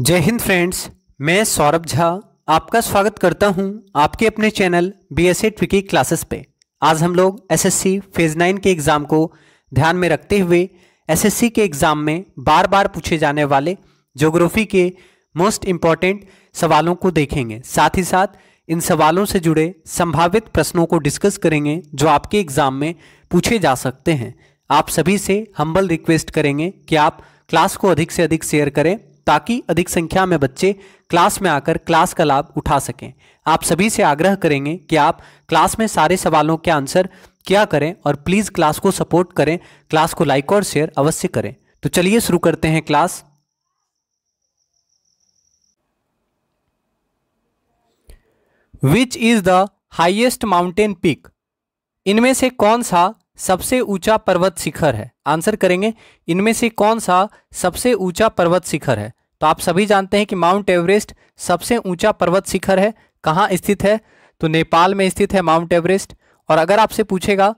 जय हिंद फ्रेंड्स मैं सौरभ झा आपका स्वागत करता हूं आपके अपने चैनल बी एस ए ट्विकी क्लासेस पे आज हम लोग एसएससी फेज़ नाइन के एग्ज़ाम को ध्यान में रखते हुए एसएससी के एग्ज़ाम में बार बार पूछे जाने वाले जोग्राफी के मोस्ट इम्पॉर्टेंट सवालों को देखेंगे साथ ही साथ इन सवालों से जुड़े संभावित प्रश्नों को डिस्कस करेंगे जो आपके एग्ज़ाम में पूछे जा सकते हैं आप सभी से हम्बल रिक्वेस्ट करेंगे कि आप क्लास को अधिक से अधिक शेयर करें ताकि अधिक संख्या में बच्चे क्लास में आकर क्लास का लाभ उठा सकें आप सभी से आग्रह करेंगे कि आप क्लास में सारे सवालों के आंसर क्या करें और प्लीज़ क्लास को सपोर्ट करें क्लास को लाइक और शेयर अवश्य करें तो चलिए शुरू करते हैं class which is the highest mountain peak इनमें से कौन सा सबसे ऊंचा पर्वत शिखर है आंसर करेंगे इनमें से कौन सा सबसे ऊंचा पर्वत शिखर है तो आप सभी जानते हैं कि माउंट एवरेस्ट सबसे ऊंचा पर्वत शिखर है कहाँ स्थित है तो नेपाल में स्थित है माउंट एवरेस्ट और अगर आपसे पूछेगा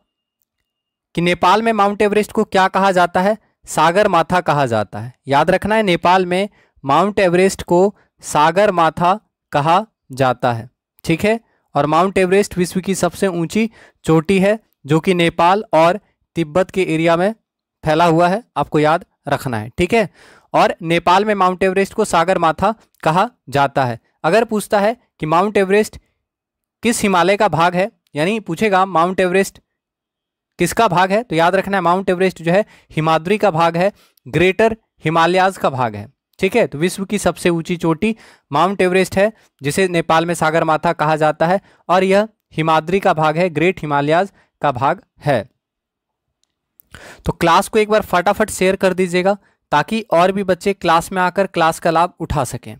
कि नेपाल में माउंट एवरेस्ट को क्या कहा जाता है सागर माथा कहा जाता है याद रखना है नेपाल में माउंट एवरेस्ट को सागर माथा कहा जाता है ठीक है और माउंट एवरेस्ट विश्व की सबसे ऊंची चोटी है जो कि नेपाल और तिब्बत के एरिया में फैला हुआ है आपको याद रखना है ठीक है और नेपाल में माउंट एवरेस्ट को सागर माथा कहा जाता है अगर पूछता है कि माउंट एवरेस्ट किस हिमालय का भाग है यानी पूछेगा माउंट एवरेस्ट किसका भाग है तो याद रखना है माउंट एवरेस्ट जो है हिमाद्री का भाग है ग्रेटर हिमालयाज का भाग है ठीक है तो विश्व की सबसे ऊंची चोटी माउंट एवरेस्ट है जिसे नेपाल में सागर माथा कहा जाता है और यह हिमाद्री का भाग है ग्रेट हिमालयाज का भाग है तो क्लास को एक बार फटाफट शेयर कर दीजिएगा ताकि और भी बच्चे क्लास में आकर क्लास का लाभ उठा सकें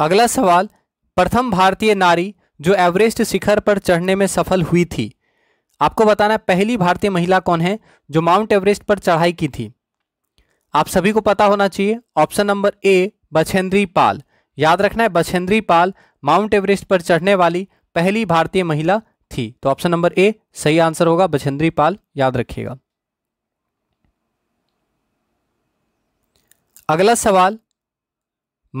अगला सवाल प्रथम भारतीय नारी जो एवरेस्ट शिखर पर चढ़ने में सफल हुई थी आपको बताना है पहली भारतीय महिला कौन है जो माउंट एवरेस्ट पर चढ़ाई की थी आप सभी को पता होना चाहिए option number A Bachendri Pal याद रखना है बछेंद्री पाल माउंट एवरेस्ट पर चढ़ने वाली पहली भारतीय महिला थी तो ऑप्शन नंबर ए सही आंसर होगा बछेंद्री पाल याद रखिएगा अगला सवाल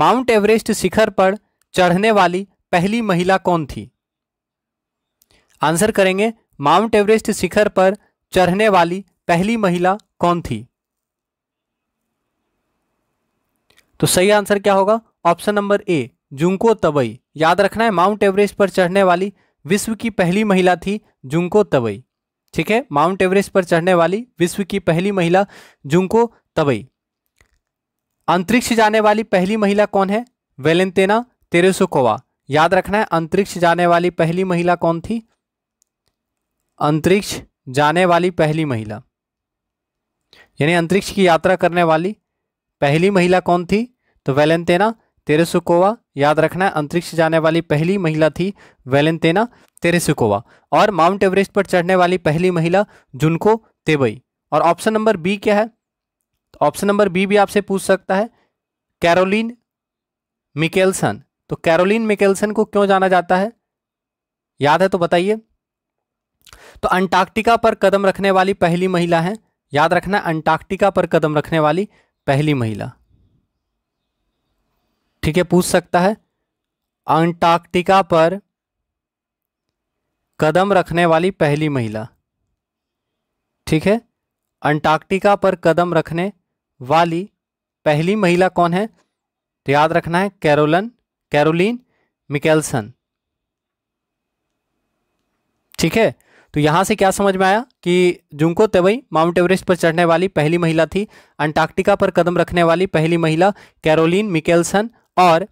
माउंट एवरेस्ट शिखर पर चढ़ने वाली पहली महिला कौन थी आंसर करेंगे माउंट एवरेस्ट शिखर पर चढ़ने वाली पहली महिला कौन थी तो सही आंसर क्या होगा option number A Junko Tabei याद रखना है माउंट एवरेस्ट पर चढ़ने वाली विश्व की पहली महिला थी जुंको तबई ठीक है माउंट एवरेस्ट पर चढ़ने वाली विश्व की पहली महिला जुंको तबई अंतरिक्ष जाने वाली पहली महिला कौन है वेलेंटेना तेरेसोकोवा याद रखना है अंतरिक्ष जाने वाली पहली महिला कौन थी अंतरिक्ष जाने वाली पहली महिला यानी अंतरिक्ष की यात्रा करने वाली पहली महिला कौन थी तो वेलेंटेना तेरेसुकोवा याद रखना है अंतरिक्ष जाने वाली पहली महिला थी वेलेंटेना तेरेसुकोवा और माउंट एवरेस्ट पर चढ़ने वाली पहली महिला जुनको तेबई और ऑप्शन नंबर बी क्या है तो ऑप्शन नंबर बी भी आपसे पूछ सकता है कैरोलिन मिकेलसन तो कैरोलिन मिकेलसन को क्यों जाना जाता है याद है तो बताइए तो अंटार्कटिका पर कदम रखने वाली पहली महिला है याद रखना अंटार्कटिका पर कदम रखने वाली पहली महिला ठीक है पूछ सकता है अंटार्कटिका पर कदम रखने वाली पहली महिला ठीक है अंटार्कटिका पर कदम रखने वाली पहली महिला कौन है तो याद रखना है कैरोलन कैरोलिन मिकेलसन ठीक है तो यहां से क्या समझ में आया कि जुमको तेवई माउंट एवरेस्ट पर चढ़ने वाली पहली महिला थी अंटार्कटिका पर कदम रखने वाली पहली महिला कैरोलिन मिकेलसन और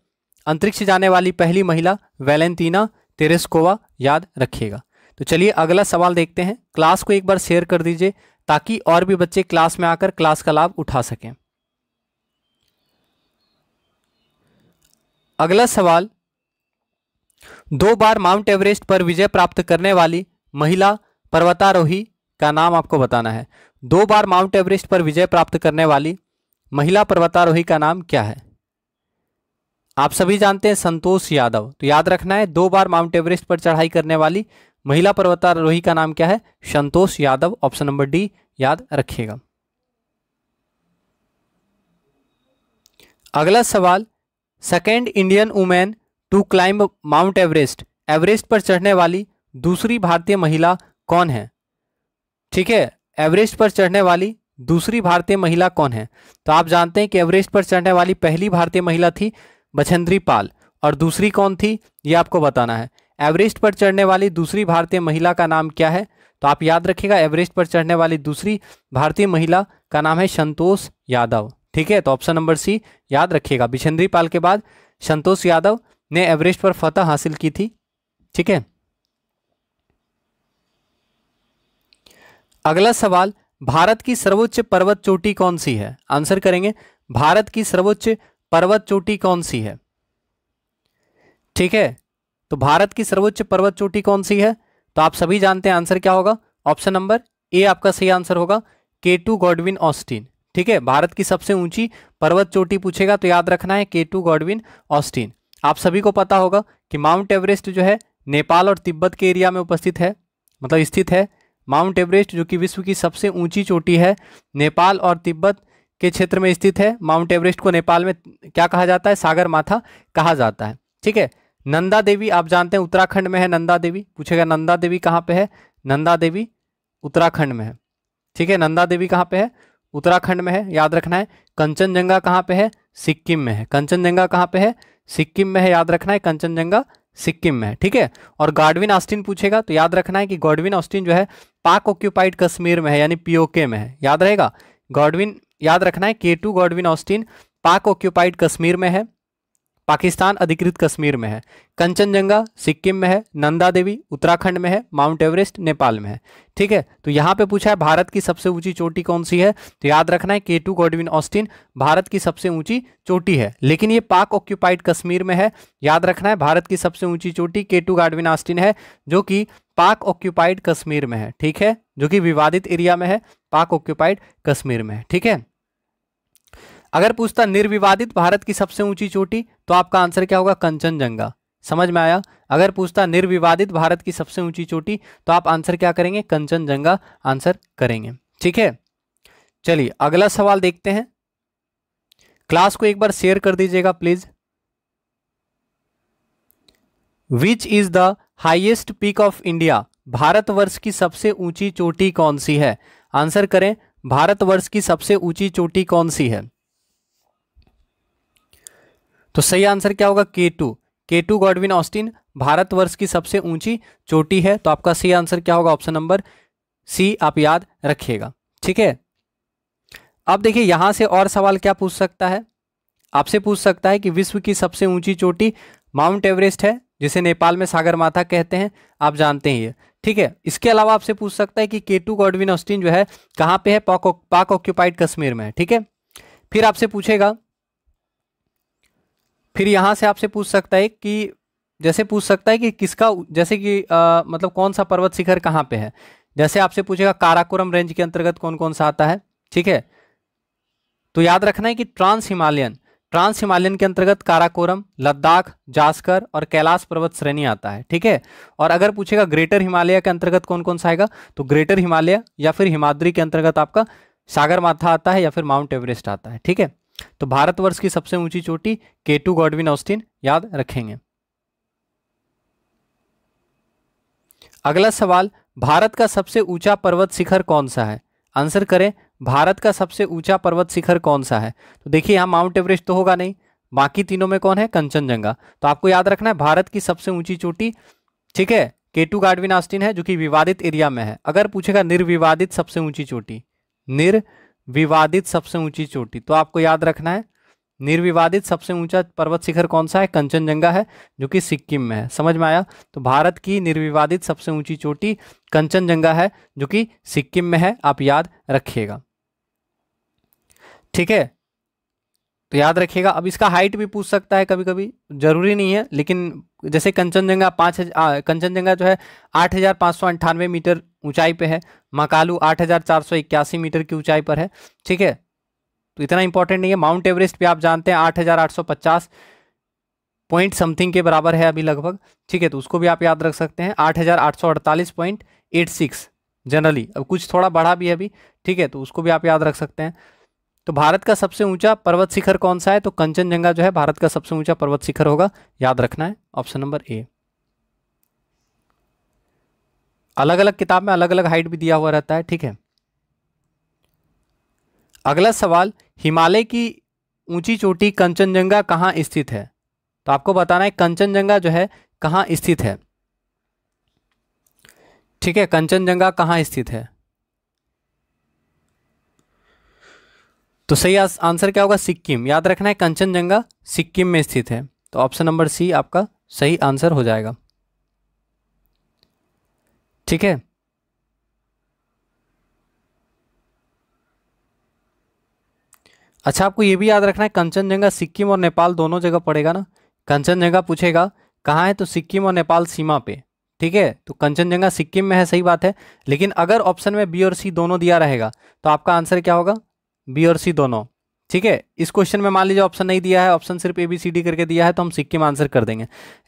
अंतरिक्ष जाने वाली पहली महिला वैलेंटीना तेरेस्कोवा याद रखिएगा तो चलिए अगला सवाल देखते हैं क्लास को एक बार शेयर कर दीजिए ताकि और भी बच्चे क्लास में आकर क्लास का लाभ उठा सकें अगला सवाल दो बार माउंट एवरेस्ट पर विजय प्राप्त करने वाली महिला पर्वतारोही का नाम आपको बताना है दो बार माउंट एवरेस्ट पर विजय प्राप्त करने वाली महिला पर्वतारोही का नाम क्या है आप सभी जानते हैं संतोष यादव तो याद रखना है दो बार माउंट एवरेस्ट पर चढ़ाई करने वाली महिला पर्वतारोही का नाम क्या है Santosh Yadav option number D याद रखिएगा अगला सवाल second Indian women to climb Mount Everest Everest पर चढ़ने वाली दूसरी भारतीय महिला कौन है ठीक है एवरेस्ट पर चढ़ने वाली दूसरी भारतीय महिला कौन है तो आप जानते हैं कि एवरेस्ट पर चढ़ने वाली पहली भारतीय महिला थी बछेंद्री पाल और दूसरी कौन थी ये आपको बताना है एवरेस्ट पर चढ़ने वाली दूसरी भारतीय महिला का नाम क्या है तो आप याद रखिएगा एवरेस्ट पर चढ़ने वाली दूसरी भारतीय महिला का नाम है संतोष यादव ठीक है तो ऑप्शन नंबर सी याद रखिएगा बिछेंद्री पाल के बाद संतोष यादव ने एवरेस्ट पर फतह हासिल की थी ठीक है अगला सवाल भारत की सर्वोच्च पर्वत चोटी कौन सी है आंसर करेंगे भारत की सर्वोच्च पर्वत चोटी कौन सी है ठीक है तो भारत की सर्वोच्च पर्वत चोटी कौन सी है तो आप सभी जानते हैं आंसर क्या होगा ऑप्शन नंबर ए आपका सही आंसर होगा के टू गॉडविन ऑस्टिन ठीक है भारत की सबसे ऊंची पर्वत चोटी पूछेगा तो याद रखना है के टू गॉडविन ऑस्टिन आप सभी को पता होगा कि माउंट एवरेस्ट जो है नेपाल और तिब्बत के एरिया में उपस्थित है मतलब स्थित है माउंट एवरेस्ट जो कि विश्व की सबसे ऊंची चोटी है नेपाल और तिब्बत के क्षेत्र में स्थित है माउंट एवरेस्ट को नेपाल में क्या कहा जाता है सागर माथा कहा जाता है ठीक है नंदा देवी आप जानते हैं उत्तराखंड में है नंदा देवी पूछेगा नंदा देवी कहाँ पे है नंदा देवी उत्तराखंड में है ठीक है नंदा देवी कहाँ पे है उत्तराखंड में है याद रखना है कंचनजंगा कहाँ पे है सिक्किम में है कंचनजंगा कहाँ पे है सिक्किम में है याद रखना है कंचनजंगा सिक्किम में है ठीक है और गॉडविन ऑस्टिन पूछेगा तो याद रखना है कि गॉडविन ऑस्टिन जो है पाक ऑक्यूपाइड कश्मीर में है यानी पीओके में है याद रहेगा गॉडविन याद रखना है K two Godwin Austen Pak occupied Kashmir में है पाकिस्तान अधिकृत कश्मीर में है कंचनजंगा सिक्किम में है नंदा देवी उत्तराखंड में है माउंट एवरेस्ट नेपाल में है ठीक है तो यहाँ पे पूछा है भारत की सबसे ऊंची चोटी कौन सी है तो याद रखना है K two Godwin Austin Bharat की सबसे ऊंची चोटी है लेकिन ये पाक ऑक्यूपाइड कश्मीर में है याद रखना है भारत की सबसे ऊंची चोटी के टू गॉडविन ऑस्टिन है जो कि पाक ऑक्यूपाइड कश्मीर में है ठीक है जो कि विवादित एरिया में है पाक ऑक्यूपाइड कश्मीर में है ठीक है अगर पूछता निर्विवादित भारत की सबसे ऊंची चोटी तो आपका आंसर क्या होगा कंचनजंगा समझ में आया अगर पूछता निर्विवादित भारत की सबसे ऊंची चोटी तो आप आंसर क्या करेंगे कंचनजंगा आंसर करेंगे ठीक है चलिए अगला सवाल देखते हैं क्लास को एक बार शेयर कर दीजिएगा please which is the highest peak of India Bharatvarsha की सबसे ऊंची चोटी कौन सी है आंसर करें भारतवर्ष की सबसे ऊंची चोटी कौन सी है तो सही आंसर क्या होगा के टू के टू गॉडविन ऑस्टिन भारतवर्ष की सबसे ऊंची चोटी है तो आपका सही आंसर क्या होगा ऑप्शन नंबर सी आप याद रखिएगा ठीक है अब देखिए यहां से और सवाल क्या पूछ सकता है आपसे पूछ सकता है कि विश्व की सबसे ऊंची चोटी माउंट एवरेस्ट है जिसे नेपाल में सागर माथा कहते हैं आप जानते ही है ठीक है इसके अलावा आपसे पूछ सकता है कि केटू गॉडविन ऑस्टिन जो है कहाँ पे है पाक ऑक्यूपाइड कश्मीर में ठीक है फिर आपसे पूछेगा फिर यहाँ से आपसे पूछ सकता है कि जैसे पूछ सकता है कि किसका जैसे कि आ, मतलब कौन सा पर्वत शिखर कहाँ पे है जैसे आपसे पूछेगा काराकोरम रेंज के अंतर्गत कौन कौन सा आता है ठीक है तो याद रखना है कि ट्रांस हिमालयन ट्रांस हिमालयन के अंतर्गत काराकोरम लद्दाख जास्कर और कैलाश पर्वत श्रेणी आता है ठीक है और अगर पूछेगा ग्रेटर हिमालय के अंतर्गत कौन कौन सा आएगा तो ग्रेटर हिमालय या फिर हिमाद्री के अंतर्गत आपका सागर माथा आता है या फिर माउंट एवरेस्ट आता है ठीक है तो भारतवर्ष की सबसे ऊंची चोटी केटू गॉडविन ऑस्टिन याद रखेंगे अगला सवाल भारत का सबसे ऊंचा पर्वत शिखर कौन सा है आंसर करें भारत का सबसे ऊंचा पर्वत शिखर कौन सा है तो देखिए यहां माउंट एवरेस्ट तो होगा नहीं बाकी तीनों में कौन है कंचनजंगा तो आपको याद रखना है भारत की सबसे ऊंची चोटी ठीक है केटू गार्डविन आस्टिन है जो कि विवादित एरिया में है अगर पूछेगा निर्विवादित सबसे ऊंची चोटी निर्विवादित विवादित सबसे ऊंची चोटी तो आपको याद रखना है निर्विवादित सबसे ऊंचा पर्वत शिखर कौन सा है कंचनजंगा है जो कि सिक्किम में है समझ में आया तो भारत की निर्विवादित सबसे ऊंची चोटी कंचनजंगा है जो कि सिक्किम में है आप याद रखिएगा ठीक है तो याद रखिएगा अब इसका हाइट भी पूछ सकता है कभी कभी जरूरी नहीं है लेकिन जैसे कंचनजंगा पाँच कंचनजंगा जो है आठ हज़ार पांच सौ अंठानवे मीटर ऊंचाई पे है मकालू इक्यासी मीटर की ऊंचाई पर है ठीक है तो इतना इंपॉर्टेंट नहीं है माउंट एवरेस्ट भी आप जानते हैं पचास पॉइंट समथिंग के बराबर है अभी लगभग ठीक है तो उसको भी आप याद रख सकते हैं सिक्स जनरली अब कुछ थोड़ा बढ़ा भी है अभी ठीक है तो उसको भी आप याद रख सकते हैं तो भारत का सबसे ऊंचा पर्वत शिखर कौन सा है तो कंचनजंगा जो है भारत का सबसे ऊंचा पर्वत शिखर होगा याद रखना है ऑप्शन नंबर ए अलग अलग किताब में अलग अलग हाइट भी दिया हुआ रहता है ठीक है अगला सवाल हिमालय की ऊंची चोटी कंचनजंगा कहाँ स्थित है तो आपको बताना है कंचनजंगा जो है कहाँ स्थित है ठीक है कंचनजंगा कहाँ स्थित है तो सही आंसर क्या होगा सिक्किम याद रखना है कंचनजंगा सिक्किम में स्थित है तो ऑप्शन नंबर सी आपका सही आंसर हो जाएगा ठीक है अच्छा आपको ये भी याद रखना है कंचनजंगा सिक्किम और नेपाल दोनों जगह पड़ेगा ना कंचनजंगा पूछेगा कहाँ है तो सिक्किम और नेपाल सीमा पे ठीक है तो कंचनजंगा सिक्किम में है सही बात है लेकिन अगर ऑप्शन में बी और सी दोनों दिया रहेगा तो आपका आंसर क्या होगा बी और सी दोनों ठीक है इस क्वेश्चन में मान लीजिए ऑप्शन नहीं दिया है ऑप्शन सिर्फ ए बी सी डी करके दिया है तो हम सिक्किम आंसर कर देंगे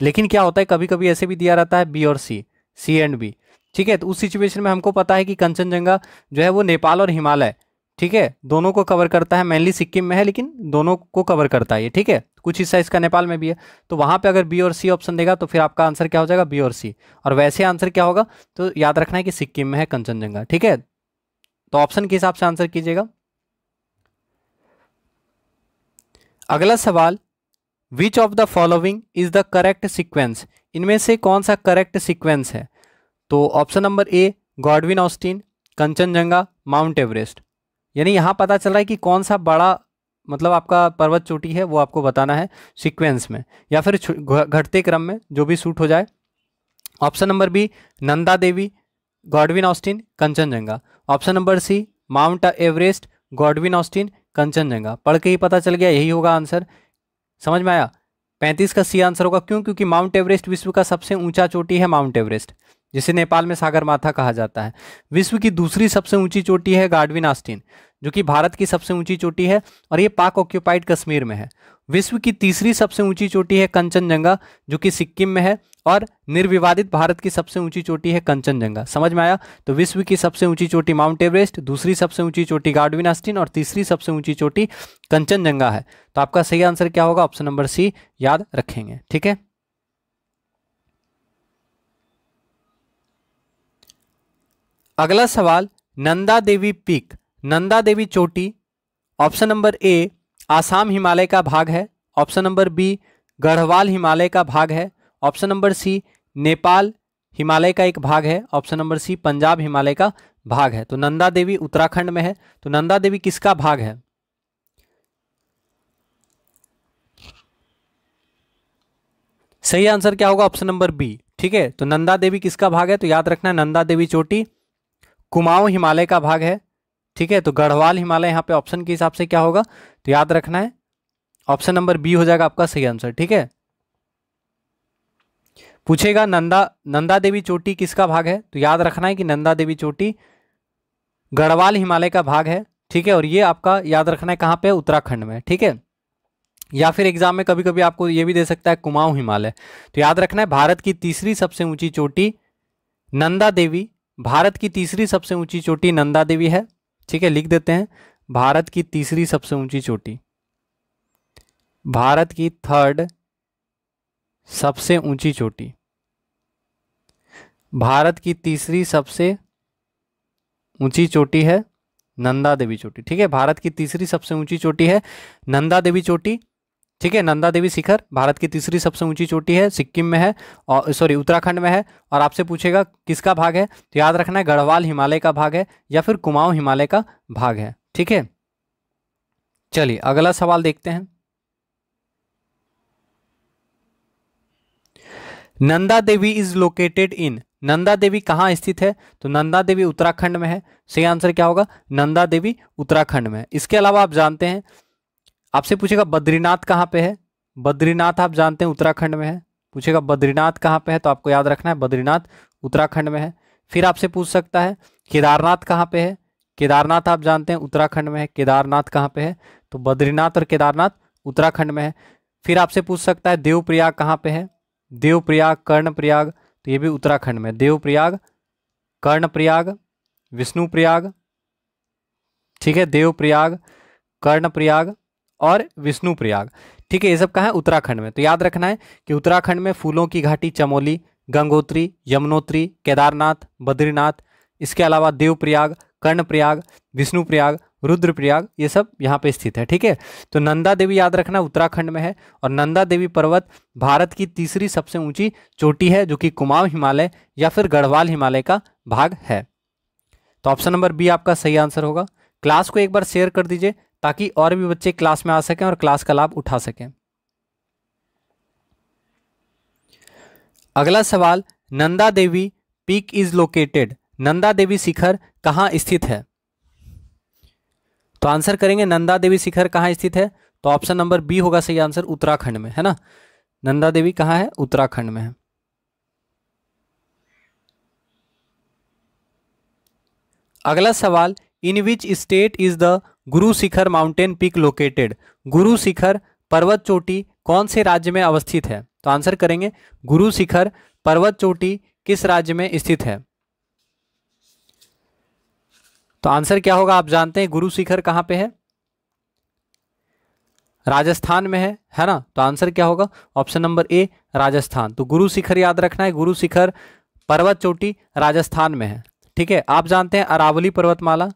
लेकिन क्या होता है कभी कभी ऐसे भी दिया रहता है बी और सी सी एंड बी ठीक है तो उस सिचुएशन में हमको पता है कि कंचनजंगा जो है वो नेपाल और हिमालय ठीक है दोनों को कवर करता है मेनली सिक्किम में है लेकिन दोनों को कवर करता है ये ठीक है कुछ हिस्सा इसका नेपाल में भी है तो वहाँ पे अगर बी और सी ऑप्शन देगा तो फिर आपका आंसर क्या हो जाएगा बी और सी और वैसे आंसर क्या होगा तो याद रखना है कि सिक्किम में है कंचनजंगा ठीक है तो ऑप्शन के हिसाब से आंसर कीजिएगा अगला सवाल which of the following is the correct sequence इनमें से कौन सा करेक्ट सिक्वेंस है तो option number A Godwin Austen Kanchenjunga Mount Everest यानी यहाँ पता चल रहा है कि कौन सा बड़ा मतलब आपका पर्वत चोटी है वो आपको बताना है सीक्वेंस में या फिर घटते क्रम में जो भी सूट हो जाए option number B Nanda Devi Godwin Austen Kanchenjunga option number C Mount Everest Godwin Austen Kanchenjunga पढ़ के ही पता चल गया यही होगा आंसर समझ में आया पैंतीस का सी आंसर होगा क्यों क्योंकि माउंट एवरेस्ट विश्व का सबसे ऊंचा चोटी है माउंट एवरेस्ट जिसे नेपाल में सागर माथा कहा जाता है विश्व की दूसरी सबसे ऊंची चोटी है गाडविन आस्टिन जो कि भारत की सबसे ऊंची चोटी है और ये पाक ऑक्यूपाइड कश्मीर में है विश्व की तीसरी सबसे ऊंची चोटी है कंचनजंगा जो कि सिक्किम में है और निर्विवादित भारत की सबसे ऊंची चोटी है कंचनजंगा समझ में आया तो विश्व की सबसे ऊंची चोटी माउंट एवरेस्ट दूसरी सबसे ऊंची चोटी गाडविन आस्टिन और तीसरी सबसे ऊंची चोटी कंचनजंगा है तो आपका सही आंसर क्या होगा ऑप्शन नंबर सी याद रखेंगे ठीक है अगला सवाल नंदा देवी पीक नंदा देवी चोटी option number A Assam Himalaya का भाग है option number B Garhwal Himalaya का भाग है option number C Nepal Himalaya का एक भाग है option number C Punjab Himalaya का भाग है तो नंदा देवी उत्तराखंड में है तो नंदा देवी किसका भाग है सही आंसर क्या होगा ऑप्शन नंबर बी ठीक है तो नंदा देवी किसका भाग है तो याद रखना नंदा देवी चोटी कुमाऊं हिमालय का भाग है ठीक है तो गढ़वाल हिमालय यहाँ पे ऑप्शन के हिसाब से क्या होगा तो याद रखना है ऑप्शन नंबर बी हो जाएगा आपका सही आंसर ठीक है पूछेगा नंदा नंदा देवी चोटी किसका भाग है तो याद रखना है कि नंदा देवी चोटी गढ़वाल हिमालय का भाग है ठीक है और ये आपका याद रखना है कहाँ पे उत्तराखंड में ठीक है या फिर एग्जाम में कभी कभी आपको ये भी दे सकता है कुमाऊं हिमालय तो याद रखना है भारत की तीसरी सबसे ऊंची चोटी नंदा देवी भारत की तीसरी सबसे ऊंची चोटी नंदा देवी है ठीक है लिख देते हैं भारत की तीसरी सबसे ऊंची चोटी भारत की थर्ड सबसे ऊंची चोटी भारत की तीसरी सबसे ऊंची चोटी है नंदा देवी चोटी ठीक है भारत की तीसरी सबसे ऊंची चोटी है नंदा देवी चोटी ठीक है नंदा देवी शिखर भारत की तीसरी सबसे ऊंची चोटी है सिक्किम में है और सॉरी उत्तराखंड में है और आपसे पूछेगा किसका भाग है तो याद रखना है गढ़वाल हिमालय का भाग है या फिर कुमाऊं हिमालय का भाग है ठीक है चलिए अगला सवाल देखते हैं Nanda Devi is located in Nanda Devi कहाँ स्थित है तो नंदा देवी उत्तराखंड में है सही आंसर क्या होगा नंदा देवी उत्तराखंड में इसके अलावा आप जानते हैं आपसे पूछेगा बद्रीनाथ कहाँ पे है बद्रीनाथ आप जानते हैं उत्तराखंड में है पूछेगा बद्रीनाथ कहाँ पे है तो आपको याद रखना है बद्रीनाथ उत्तराखंड में है फिर आपसे पूछ सकता है केदारनाथ कहाँ पे है केदारनाथ आप जानते हैं उत्तराखंड में है केदारनाथ कहाँ पे है तो बद्रीनाथ और केदारनाथ उत्तराखंड में है फिर आपसे पूछ सकता है देवप्रयाग कहाँ पे है देवप्रयाग कर्णप्रयाग तो ये भी उत्तराखंड में देवप्रयाग कर्णप्रयाग विष्णुप्रयाग ठीक है देवप्रयाग कर्णप्रयाग और विष्णुप्रयाग ठीक है ये सब कहाँ है उत्तराखंड में तो याद रखना है कि उत्तराखंड में फूलों की घाटी चमोली गंगोत्री यमुनोत्री केदारनाथ बद्रीनाथ इसके अलावा देवप्रयाग कर्णप्रयाग विष्णुप्रयाग रुद्रप्रयाग ये सब यहाँ पे स्थित है ठीक है तो नंदा देवी याद रखना उत्तराखंड में है और नंदा देवी पर्वत भारत की तीसरी सबसे ऊंची चोटी है जो कि कुमाऊं हिमालय या फिर गढ़वाल हिमालय का भाग है तो ऑप्शन नंबर बी आपका सही आंसर होगा क्लास को एक बार शेयर कर दीजिए ताकि और भी बच्चे क्लास में आ सकें और क्लास का लाभ उठा सकें अगला सवाल Nanda Devi peak is located Nanda Devi शिखर कहाँ स्थित है तो आंसर करेंगे नंदा देवी शिखर कहाँ स्थित है तो ऑप्शन नंबर बी होगा सही आंसर उत्तराखंड में है ना नंदा देवी कहाँ है उत्तराखंड में है अगला सवाल in which state is the Guru Shikhar mountain peak located गुरु शिखर पर्वत चोटी कौन से राज्य में अवस्थित है तो आंसर करेंगे गुरु शिखर पर्वत चोटी किस राज्य में स्थित है तो आंसर क्या होगा आप जानते हैं गुरु शिखर कहां पे है राजस्थान में है है ना तो आंसर क्या होगा ऑप्शन नंबर ए राजस्थान तो गुरु शिखर याद रखना है गुरु शिखर पर्वत चोटी राजस्थान में है ठीक है आप जानते हैं अरावली पर्वतमाला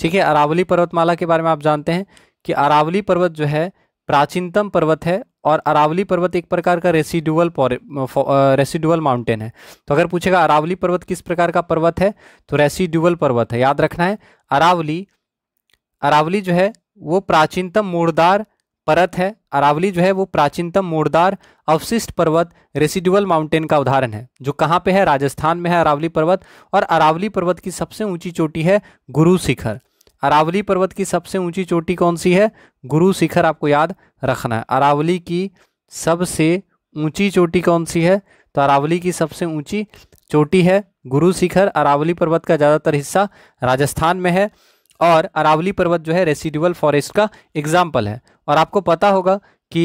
ठीक है अरावली पर्वतमाला के बारे में आप जानते हैं कि अरावली पर्वत जो है प्राचीनतम पर्वत है और अरावली पर्वत एक प्रकार का रेसिडुअल रेसिडुअल माउंटेन है तो अगर पूछेगा अरावली पर्वत किस प्रकार का पर्वत है तो रेसिडुअल पर्वत है याद रखना है अरावली अरावली जो है वो प्राचीनतम मोड़दार परत है अरावली जो है वो प्राचीनतम मोड़दार अवशिष्ट पर्वत रेसिडुअल माउंटेन का उदाहरण है जो कहाँ पे है राजस्थान में है अरावली पर्वत और अरावली पर्वत की सबसे ऊंची चोटी है गुरु शिखर अरावली पर्वत की सबसे ऊंची चोटी कौन सी है गुरु शिखर आपको याद रखना है अरावली की सबसे ऊंची चोटी कौन सी है तो अरावली की सबसे ऊंची चोटी है गुरु शिखर अरावली पर्वत का ज़्यादातर हिस्सा राजस्थान में है और अरावली पर्वत जो है रेसिडुअल फॉरेस्ट का एग्जाम्पल है और आपको पता होगा कि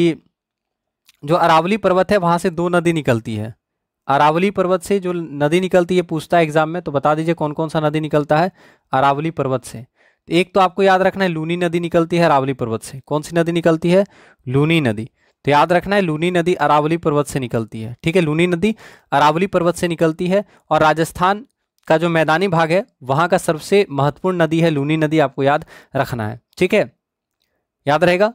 जो अरावली पर्वत है वहाँ से दो नदी निकलती है अरावली पर्वत से जो नदी निकलती है पूछता है एग्जाम में तो बता दीजिए कौन कौन सा नदी निकलता है अरावली पर्वत से तो एक तो आपको याद रखना है लूनी नदी निकलती है अरावली पर्वत से कौन सी नदी निकलती है लूनी नदी तो याद रखना है लूनी नदी अरावली पर्वत से निकलती है ठीक है लूनी नदी अरावली पर्वत से निकलती है और राजस्थान का जो मैदानी भाग है वहाँ का सबसे महत्वपूर्ण नदी है लूनी नदी आपको याद रखना है ठीक है याद रहेगा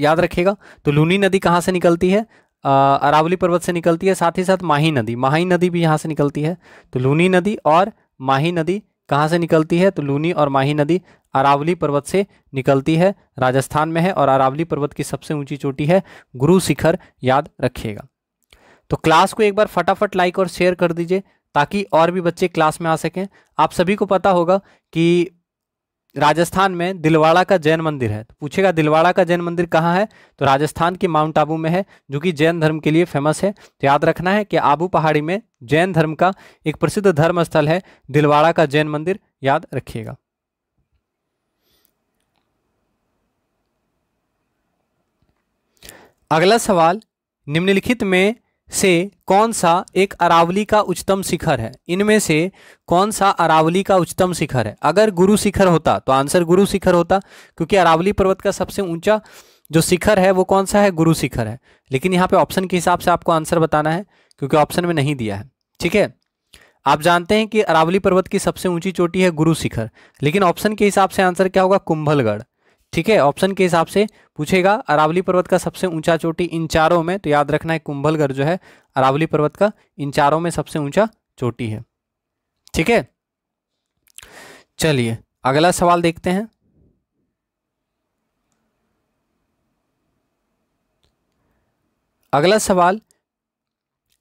याद रखिएगा तो लूनी नदी कहाँ से निकलती है अरावली पर्वत से निकलती है साथ ही साथ माही नदी माही नदी भी यहाँ से निकलती है तो लूनी नदी और माही नदी कहाँ से निकलती है तो लूनी और माही नदी अरावली पर्वत से निकलती है राजस्थान में है और अरावली पर्वत की सबसे ऊंची चोटी है गुरु शिखर याद रखिएगा तो क्लास को एक बार फटाफट लाइक और शेयर कर दीजिए ताकि और भी बच्चे क्लास में आ सकें आप सभी को पता होगा कि राजस्थान में दिलवाड़ा का जैन मंदिर है तो पूछेगा दिलवाड़ा का जैन मंदिर कहाँ है तो राजस्थान के माउंट आबू में है जो कि जैन धर्म के लिए फेमस है तो याद रखना है कि आबू पहाड़ी में जैन धर्म का एक प्रसिद्ध धर्म स्थल है दिलवाड़ा का जैन मंदिर याद रखिएगा अगला सवाल निम्नलिखित में से कौन सा एक अरावली का उच्चतम शिखर है इनमें से कौन सा अरावली का उच्चतम शिखर है अगर गुरु शिखर होता तो आंसर गुरु शिखर होता क्योंकि अरावली पर्वत का सबसे ऊंचा जो शिखर है वो कौन सा है गुरु शिखर है लेकिन यहाँ पे ऑप्शन के हिसाब से आपको आंसर बताना है क्योंकि ऑप्शन में नहीं दिया है ठीक है आप जानते हैं कि अरावली पर्वत की सबसे ऊंची चोटी है गुरु शिखर लेकिन ऑप्शन के हिसाब से आंसर क्या होगा कुंभलगढ़ ठीक है ऑप्शन के हिसाब से पूछेगा अरावली पर्वत का सबसे ऊंचा चोटी इन चारों में तो याद रखना है कुंभलगढ़ जो है अरावली पर्वत का इन चारों में सबसे ऊंचा चोटी है ठीक है चलिए अगला सवाल देखते हैं अगला सवाल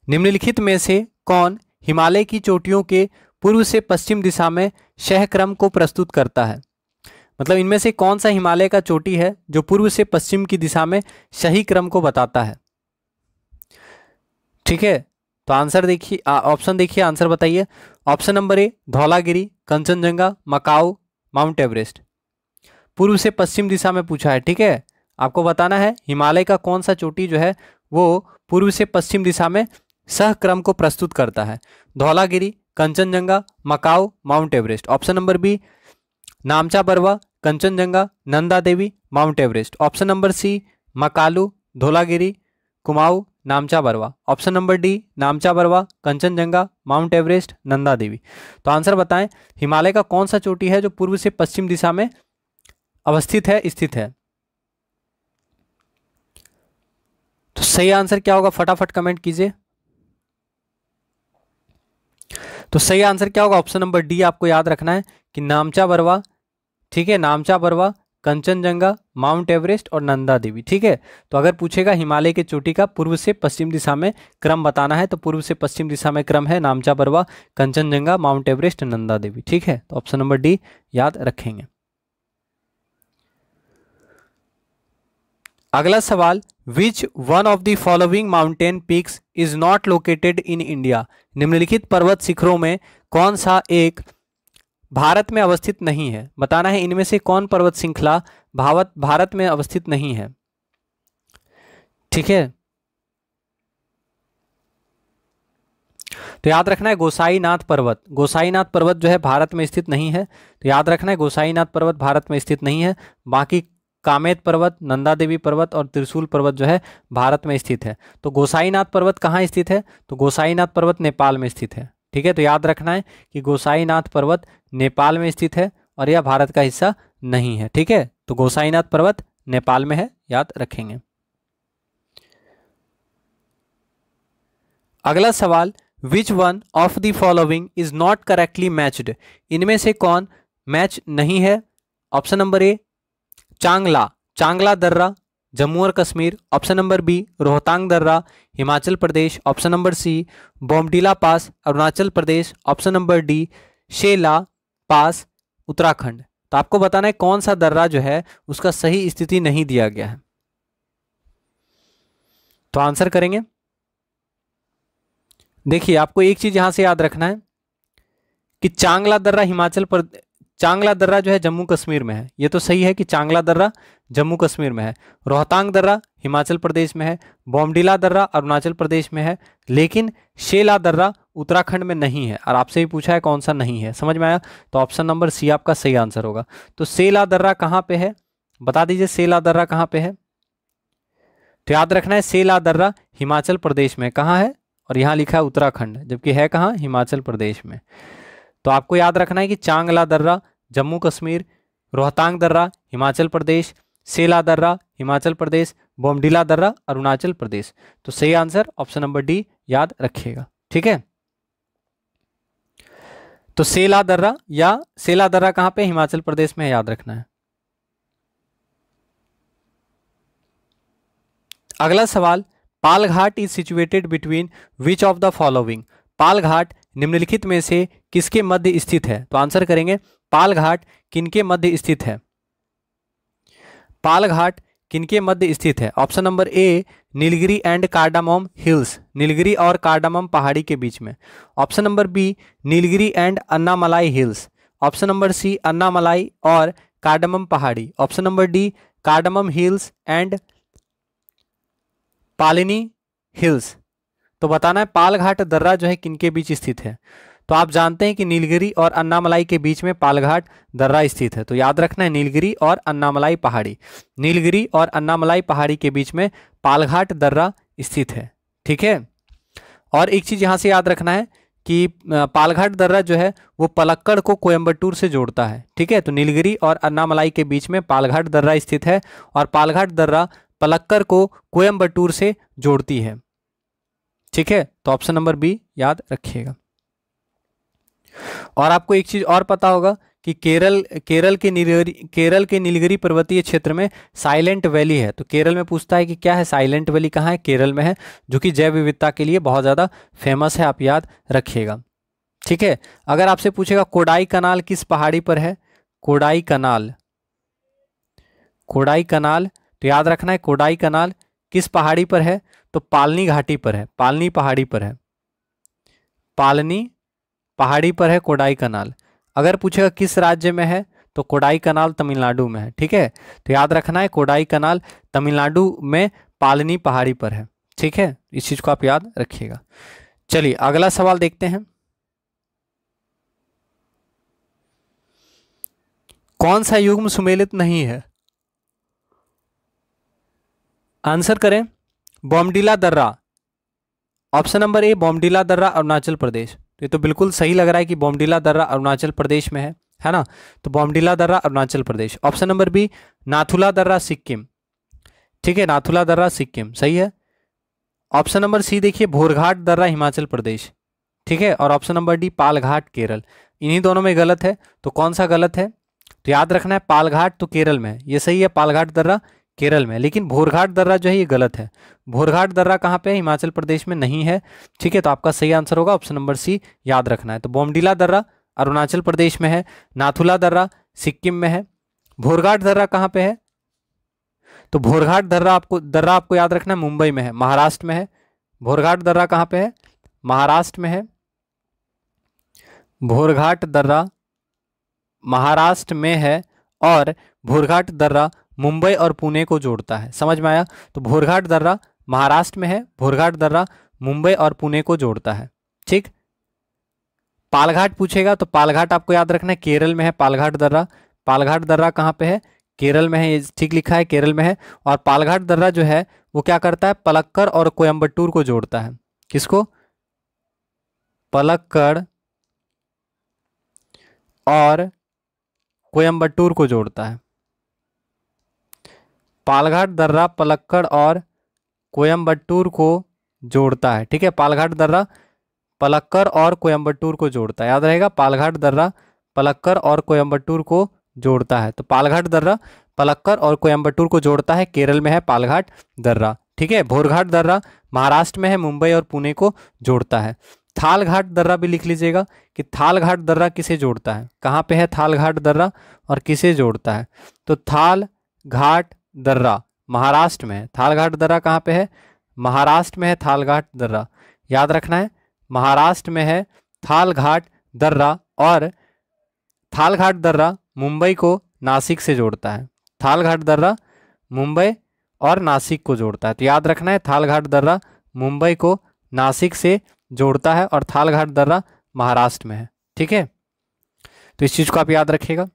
निम्नलिखित में से कौन हिमालय की चोटियों के पूर्व से पश्चिम दिशा में शहक्रम को प्रस्तुत करता है मतलब इनमें से कौन सा हिमालय का चोटी है जो पूर्व से पश्चिम की दिशा में सही क्रम को बताता है ठीक है तो आंसर देखिए ऑप्शन देखिए आंसर बताइए option number A Dhaulagiri Kanchenjunga Makalu Mount Everest पूर्व से पश्चिम दिशा में पूछा है ठीक है आपको बताना है हिमालय का कौन सा चोटी जो है वो पूर्व से पश्चिम दिशा में सह क्रम को प्रस्तुत करता है Dhaulagiri Kanchenjunga Makalu Mount Everest option number B Namcha Barwa Kanchenjunga Nanda Devi Mount Everest option number C Makalu Dhaulagiri Kumaon Namcha Barwa option number D Namcha Barwa Kanchenjunga Mount Everest Nanda Devi तो आंसर बताएं हिमालय का कौन सा चोटी है जो पूर्व से पश्चिम दिशा में अवस्थित है स्थित है तो सही आंसर क्या होगा फटाफट कमेंट कीजिए तो सही आंसर क्या होगा ऑप्शन नंबर डी आपको याद रखना है कि नामचा बरवा ठीक है नामचा बरवा कंचनजंगा माउंट एवरेस्ट और नंदा देवी ठीक है तो अगर पूछेगा हिमालय की चोटी का पूर्व से पश्चिम दिशा में क्रम बताना है तो पूर्व से पश्चिम दिशा में क्रम है नामचा बरवा कंचनजंगा माउंट एवरेस्ट नंदा देवी ठीक है तो ऑप्शन नंबर डी याद रखेंगे अगला सवाल which one of the following mountain peaks is not located in India निम्नलिखित पर्वत शिखरों में कौन सा एक भारत में अवस्थित नहीं है बताना है इनमें से कौन पर्वत श्रृंखला भावत भारत में अवस्थित नहीं है ठीक है तो याद रखना है गोसाईनाथ पर्वत गोसाईनाथ पर्वत जो है भारत में स्थित नहीं है तो याद रखना है गोसाईनाथ पर्वत भारत में स्थित नहीं है बाकी कामेत पर्वत नंदा देवी पर्वत और त्रिशूल पर्वत जो है भारत में स्थित है तो गोसाईनाथ पर्वत कहाँ स्थित है तो गोसाईनाथ पर्वत नेपाल में स्थित है ठीक है तो याद रखना है कि गोसाईनाथ पर्वत नेपाल में स्थित है और यह भारत का हिस्सा नहीं है ठीक है तो गोसाईनाथ पर्वत नेपाल में है याद रखेंगे अगला सवाल which one of the following is not correctly matched इनमें से कौन मैच नहीं है ऑप्शन नंबर ए चांगला चांगला दर्रा जम्मू और Kashmir option number B Rohtang दर्रा Himachal Pradesh option number C Bomdila pass Arunachal Pradesh option number D Sela pass Uttarakhand तो आपको बताना है कौन सा दर्रा जो है उसका सही स्थिति नहीं दिया गया है तो आंसर करेंगे देखिए आपको एक चीज यहां से याद रखना है कि चांगला दर्रा हिमाचल प्रदेश चांगला दर्रा जो है जम्मू कश्मीर में है ये तो सही है कि चांगला दर्रा जम्मू कश्मीर में है रोहतांग दर्रा हिमाचल प्रदेश में है बॉमडिला दर्रा अरुणाचल प्रदेश में है लेकिन शेला दर्रा उत्तराखंड में नहीं है और आपसे ही पूछा है कौन सा नहीं है समझ में आया तो ऑप्शन नंबर सी आपका सही आंसर होगा तो सेला दर्रा कहाँ पे है बता दीजिए सेला दर्रा कहाँ पे है तो याद रखना है सेला दर्रा हिमाचल प्रदेश में कहाँ है और यहाँ लिखा है उत्तराखंड जबकि है कहाँ हिमाचल प्रदेश में तो आपको याद रखना है कि चांगला दर्रा जम्मू कश्मीर रोहतांग दर्रा हिमाचल प्रदेश सेला दर्रा हिमाचल प्रदेश बोमडिला दर्रा अरुणाचल प्रदेश तो सही आंसर ऑप्शन नंबर डी याद रखिएगा ठीक है तो सेला दर्रा या सेला दर्रा कहां पे हिमाचल प्रदेश में याद रखना है अगला सवाल Palghat is situated between which of the following Palghat निम्नलिखित में से किसके मध्य स्थित है तो आंसर करेंगे पालघाट किनके मध्य स्थित है पालघाट किनके मध्य स्थित है option number A Nilgiri and cardamom hills Nilgiri और कार्डामोम पहाड़ी के बीच में option number B Nilgiri and Annamalai hills option number C Annamalai और कार्डामम पहाड़ी option number D cardamom hills and Palani hills तो बताना है पालघाट दर्रा जो है किनके बीच स्थित है तो आप जानते हैं कि नीलगिरी और अन्नामलाई के बीच में पालघाट दर्रा स्थित है तो याद रखना है नीलगिरी और अन्नामलाई पहाड़ी नीलगिरी और अन्नामलाई पहाड़ी के बीच में पालघाट दर्रा स्थित है ठीक है और एक चीज़ यहां से याद रखना है कि पालघाट दर्रा जो है वो पलक्कड़ को कोयम्बटूर से जोड़ता है ठीक है तो नीलगिरी और अन्नामलाई के बीच में पालघाट दर्रा स्थित है और पालघाट दर्रा पलक्कड़ को कोयम्बटूर से जोड़ती है ठीक है तो ऑप्शन नंबर बी याद रखिएगा और आपको एक चीज और पता होगा कि केरल केरल के नीलगिरी केरल के नीलगिरी पर्वतीय क्षेत्र में साइलेंट वैली है तो केरल में पूछता है कि क्या है साइलेंट वैली कहाँ है केरल में है जो कि जैव विविधता के लिए बहुत ज़्यादा फेमस है आप याद रखिएगा ठीक है अगर आपसे पूछेगा कोडाई कनाल किस पहाड़ी पर है कोडाई कनाल कोडाई कनाल तो याद रखना है कोडाई कनाल किस पहाड़ी पर है तो पालनी घाटी पर है पालनी पहाड़ी पर है पालनी पहाड़ी पर है कोडाई कनाल अगर पूछेगा किस राज्य में है तो कोडाई कनाल तमिलनाडु में है ठीक है तो याद रखना है कोडाई कनाल तमिलनाडु में पालनी पहाड़ी पर है ठीक है इस चीज़ को आप याद रखिएगा चलिए अगला सवाल देखते हैं कौन सा युग्म सुमेलित नहीं है आंसर करें बॉमडिला दर्रा ऑप्शन नंबर ए बॉम्डिला दर्रा अरुणाचल प्रदेश ये तो बिल्कुल सही लग रहा है कि बॉमडिला दर्रा अरुणाचल प्रदेश में है है ना तो बॉमडिला दर्रा Arunachal Pradesh option number B Nathula दर्रा सिक्किम ठीक है नाथुला दर्रा सिक्किम सही है ऑप्शन नंबर सी देखिए भोरघाट दर्रा हिमाचल प्रदेश ठीक है और option number D Palghat Kerala इन्हीं दोनों में गलत है तो कौन सा गलत है तो याद रखना है पालघाट तो केरल में ये सही है पालघाट दर्रा केरल में लेकिन भोरघाट दर्रा जो है ये गलत है भोरघाट दर्रा कहाँ पे है हिमाचल प्रदेश में नहीं है ठीक है तो आपका सही आंसर होगा ऑप्शन नंबर सी याद रखना है तो बोमडीला दर्रा अरुणाचल प्रदेश में है नाथुला दर्रा सिक्किम में है भोरघाट दर्रा कहाँ पे है तो भोरघाट दर्रा आपको दर्रा आपको याद रखना है मुंबई में है महाराष्ट्र में है भोरघाट दर्रा कहाँ पे है महाराष्ट्र में है भोरघाट दर्रा महाराष्ट्र में है और भोरघाट दर्रा मुंबई और पुणे को जोड़ता है समझ में आया तो भोरघाट दर्रा महाराष्ट्र में है भोरघाट दर्रा मुंबई और पुणे को जोड़ता है ठीक पालघाट पूछेगा तो पालघाट आपको याद रखना है केरल में है पालघाट दर्रा पालघाट दर्रा कहाँ पे है केरल में है ये ठीक लिखा है केरल में है और पालघाट दर्रा जो है वो क्या करता है पलक्कर और कोयम्बटूर को जोड़ता है किसको पलक्कर और कोयम्बटूर को जोड़ता है पालघाट दर्रा पलक्कड़ और कोयम्बटूर को जोड़ता है ठीक है पालघाट दर्रा पलक्कर और कोयम्बटूर को जोड़ता है याद रहेगा पालघाट दर्रा पलक्कर और कोयम्बटूर को जोड़ता है तो पालघाट दर्रा पलक्कर और कोयम्बटूर को जोड़ता है केरल में है पालघाट दर्रा ठीक है भोरघाट दर्रा महाराष्ट्र में है मुंबई और पुणे को जोड़ता है थाल घाट दर्रा भी लिख लीजिएगा कि थाल घाट दर्रा किसे जोड़ता है कहाँ पे है थाल घाट दर्रा और किसे जोड़ता है तो थाल घाट दर्रा महाराष्ट्र में थालघाट दर्रा कहाँ पे है महाराष्ट्र में है थालघाट दर्रा याद रखना है महाराष्ट्र में है थालघाट दर्रा और थालघाट दर्रा मुंबई को नासिक से जोड़ता है थालघाट दर्रा मुंबई और नासिक को जोड़ता है तो याद रखना है थालघाट दर्रा मुंबई को नासिक से जोड़ता है और थालघाट दर्रा महाराष्ट्र में है ठीक है तो इस चीज़ को आप याद रखिएगा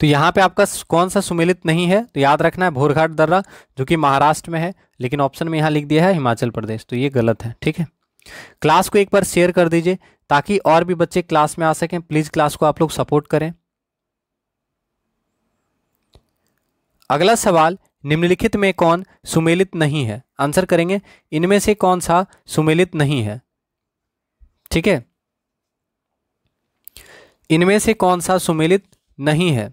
तो यहाँ पे आपका कौन सा सुमेलित नहीं है तो याद रखना है भोरघाट दर्रा जो कि महाराष्ट्र में है लेकिन ऑप्शन में यहाँ लिख दिया है हिमाचल प्रदेश तो ये गलत है ठीक है क्लास को एक बार शेयर कर दीजिए ताकि और भी बच्चे क्लास में आ सकें प्लीज़ क्लास को आप लोग सपोर्ट करें अगला सवाल निम्नलिखित में कौन सुमेलित नहीं है आंसर करेंगे इनमें से कौन सा सुमेलित नहीं है ठीक है इनमें से कौन सा सुमेलित नहीं है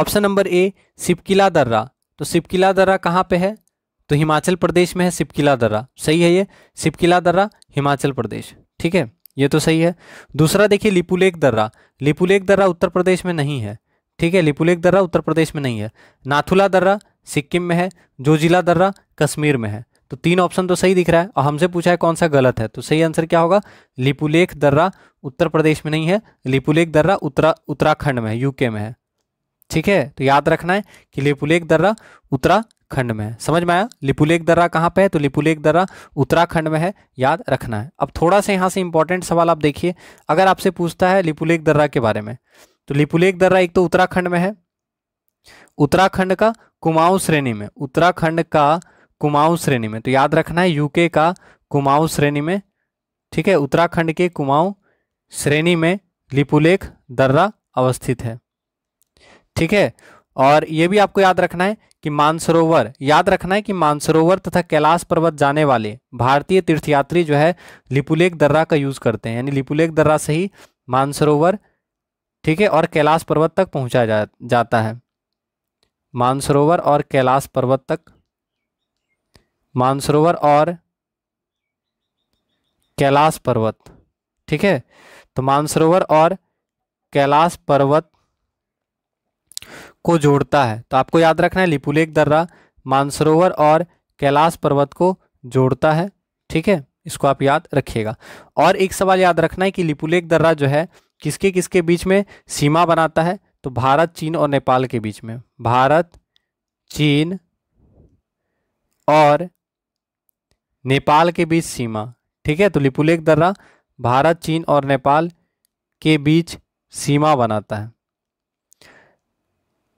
ऑप्शन नंबर ए सिपकिला दर्रा तो सिपकिला दर्रा कहाँ पे है तो हिमाचल प्रदेश में है सिपकिला दर्रा सही है ये सिपकिला दर्रा हिमाचल प्रदेश ठीक है ये तो सही है दूसरा देखिए लिपुलेख दर्रा लिपुलेख दर्रा उत्तर प्रदेश में नहीं है ठीक है लिपुलेख दर्रा उत्तर प्रदेश में नहीं है नाथुला दर्रा सिक्किम में है जोजिला दर्रा कश्मीर में है तो तीन ऑप्शन तो सही दिख रहा है और हमसे पूछा है कौन सा गलत है तो सही आंसर क्या होगा लिपुलेख दर्रा उत्तर प्रदेश में नहीं है लिपुलेख दर्रा उत्तरा उत्तराखंड में है यूके में है ठीक है तो याद रखना है कि लिपुलेख दर्रा उत्तराखंड में है समझ में आया लिपुलेख दर्रा कहाँ पे है तो लिपुलेख दर्रा उत्तराखंड में है याद रखना है अब थोड़ा सा यहाँ से इंपॉर्टेंट सवाल आप देखिए अगर आपसे पूछता है लिपुलेख दर्रा के बारे में तो लिपुलेख दर्रा एक तो उत्तराखंड में है उत्तराखंड का कुमाऊं श्रेणी में उत्तराखंड का कुमाऊं श्रेणी में तो याद रखना है यूके का कुमाऊं श्रेणी में ठीक है उत्तराखंड के कुमाऊं श्रेणी में लिपुलेख दर्रा अवस्थित है ठीक है और ये भी आपको याद रखना है कि मानसरोवर याद रखना है कि मानसरोवर तथा कैलाश पर्वत जाने वाले भारतीय तीर्थयात्री जो है लिपुलेख दर्रा का यूज़ करते हैं यानी लिपुलेख दर्रा से ही मानसरोवर ठीक है और कैलाश पर्वत तक पहुंचा जा, जाता है मानसरोवर और कैलाश पर्वत तक मानसरोवर और कैलाश पर्वत ठीक है तो मानसरोवर और कैलाश पर्वत को जोड़ता है तो आपको याद रखना है लिपुलेख दर्रा मानसरोवर और कैलाश पर्वत को जोड़ता है ठीक है इसको आप याद रखिएगा और एक सवाल याद रखना है कि लिपुलेख दर्रा जो है किसके किसके बीच में सीमा बनाता है तो भारत चीन और नेपाल के बीच में भारत चीन और नेपाल के बीच सीमा ठीक है तो लिपुलेख दर्रा भारत चीन और नेपाल के बीच सीमा बनाता है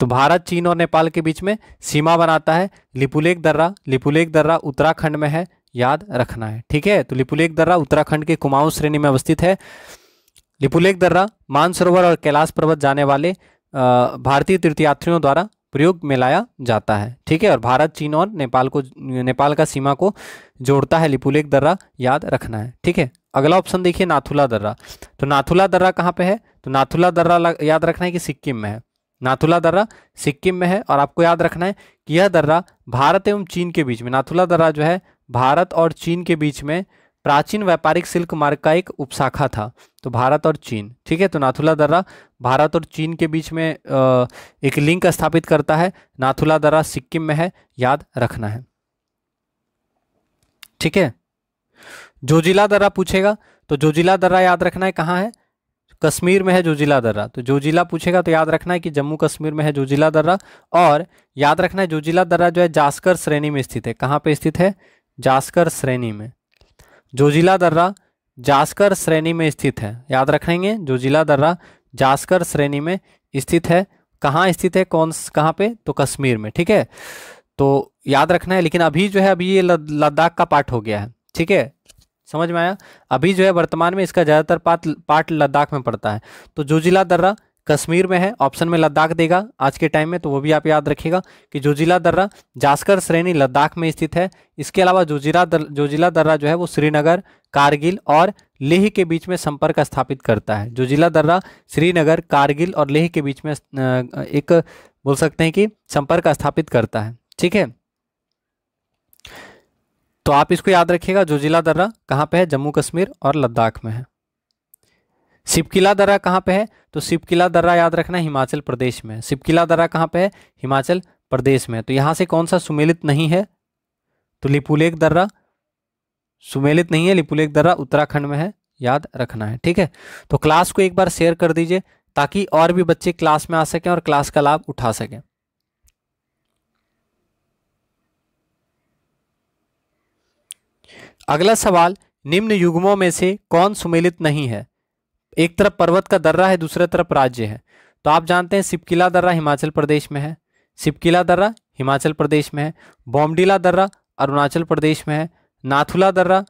तो भारत चीन और नेपाल के बीच में सीमा बनाता है लिपुलेख दर्रा लिपुलेख दर्रा उत्तराखंड में है याद रखना है ठीक है तो लिपुलेख दर्रा उत्तराखंड के कुमाऊं श्रेणी में अवस्थित है लिपुलेख दर्रा मानसरोवर और कैलाश पर्वत जाने वाले भारतीय तीर्थयात्रियों द्वारा प्रयोग में लाया जाता है ठीक है और भारत चीन और नेपाल को नेपाल का सीमा को जोड़ता है लिपुलेख दर्रा याद रखना है ठीक है अगला ऑप्शन देखिए नाथुला दर्रा तो नाथुला दर्रा कहाँ पे है तो नाथुला दर्रा याद रखना है कि सिक्किम में है नाथुला दर्रा सिक्किम में है और आपको याद रखना है कि यह दर्रा भारत एवं चीन के बीच में नाथुला दर्रा जो है भारत और चीन के बीच में प्राचीन व्यापारिक सिल्क मार्ग का एक उपशाखा था तो भारत और चीन ठीक है तो नाथुला दर्रा भारत और चीन के बीच में एक लिंक स्थापित करता है नाथुला दर्रा सिक्किम में है याद रखना है ठीक है जोजिला दर्रा पूछेगा तो जोजिला दर्रा याद रखना है कहाँ है कश्मीर में है जोजिला दर्रा तो जोजिला पूछेगा तो याद रखना है कि जम्मू कश्मीर में है जोजिला दर्रा और याद रखना है जोजिला दर्रा जो है जास्कर श्रेणी में स्थित है कहाँ पे स्थित है जास्कर श्रेणी में जोजिला दर्रा जास्कर श्रेणी में स्थित है याद रखेंगे जोजिला दर्रा जास्कर श्रेणी में स्थित है कहाँ स्थित है कौन कहाँ पे तो कश्मीर में ठीक है तो याद रखना है लेकिन अभी जो है अभी ये लद्दाख का पार्ट हो गया है ठीक है समझ में आया अभी जो है वर्तमान में इसका ज़्यादातर पार्ट पार्ट लद्दाख में पड़ता है तो जुजिला दर्रा कश्मीर में है ऑप्शन में लद्दाख देगा आज के टाइम में तो वो भी आप याद रखिएगा कि जुजिला दर्रा जास्कर श्रेणी लद्दाख में स्थित है इसके अलावा जुजिला दर जुजिला दर्रा जो है वो श्रीनगर कारगिल और लेह के बीच में संपर्क स्थापित करता है जुजिला दर्रा श्रीनगर कारगिल और लेह के बीच में एक बोल सकते हैं कि संपर्क स्थापित करता है ठीक है तो आप इसको याद रखिएगा जो जिला दर्रा कहाँ पे है जम्मू कश्मीर और लद्दाख में है सिपकिला दर्रा कहाँ पे है तो सिपकिला दर्रा याद रखना हिमाचल प्रदेश में सिपकिला दर्रा कहाँ पे है हिमाचल प्रदेश में तो यहाँ से कौन सा सुमेलित नहीं है तो लिपुलेख दर्रा सुमेलित नहीं है लिपुलेख दर्रा उत्तराखंड में है याद रखना है ठीक है तो क्लास को एक बार शेयर कर दीजिए ताकि और भी बच्चे क्लास में आ सकें और क्लास का लाभ उठा सकें अगला सवाल निम्न युग्मों में से कौन सुमेलित नहीं है एक तरफ पर्वत का दर्रा है दूसरे तरफ राज्य है तो आप जानते हैं सिपकिला दर्रा हिमाचल प्रदेश में है सिपकिला दर्रा हिमाचल प्रदेश में है बॉमडिला दर्रा अरुणाचल प्रदेश में है नाथुला दर्रा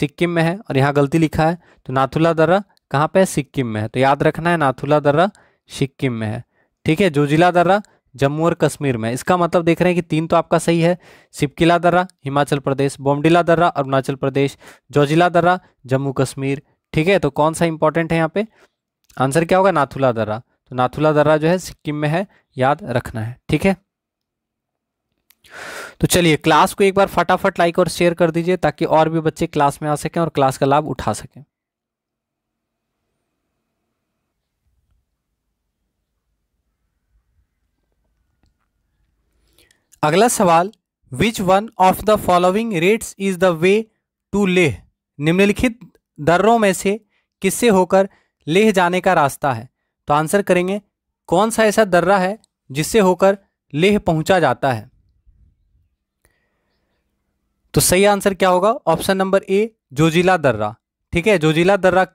सिक्किम में है और यहाँ गलती लिखा है तो नाथुला दर्रा कहाँ पर है सिक्किम में है तो याद रखना है नाथुला दर्रा सिक्किम में है ठीक है जोजिला दर्रा जम्मू और कश्मीर में इसका मतलब देख रहे हैं कि तीन तो आपका सही है सिपकिला दर्रा हिमाचल प्रदेश बोमडिला दर्रा अरुणाचल प्रदेश जोजिला दर्रा जम्मू कश्मीर ठीक है तो कौन सा इंपॉर्टेंट है यहाँ पे आंसर क्या होगा नाथुला दर्रा तो नाथुला दर्रा जो है सिक्किम में है याद रखना है ठीक है तो चलिए क्लास को एक बार फटाफट लाइक और शेयर कर दीजिए ताकि और भी बच्चे क्लास में आ सकें और क्लास का लाभ उठा सकें अगला सवाल which one of the following rates is the way to Leh निम्नलिखित दर्रों में से किससे होकर लेह जाने का रास्ता है तो आंसर करेंगे कौन सा ऐसा दर्रा है जिससे होकर लेह पहुंचा जाता है तो सही आंसर क्या होगा ऑप्शन नंबर ए जोजिला दर्रा ठीक है जोजिला दर्रा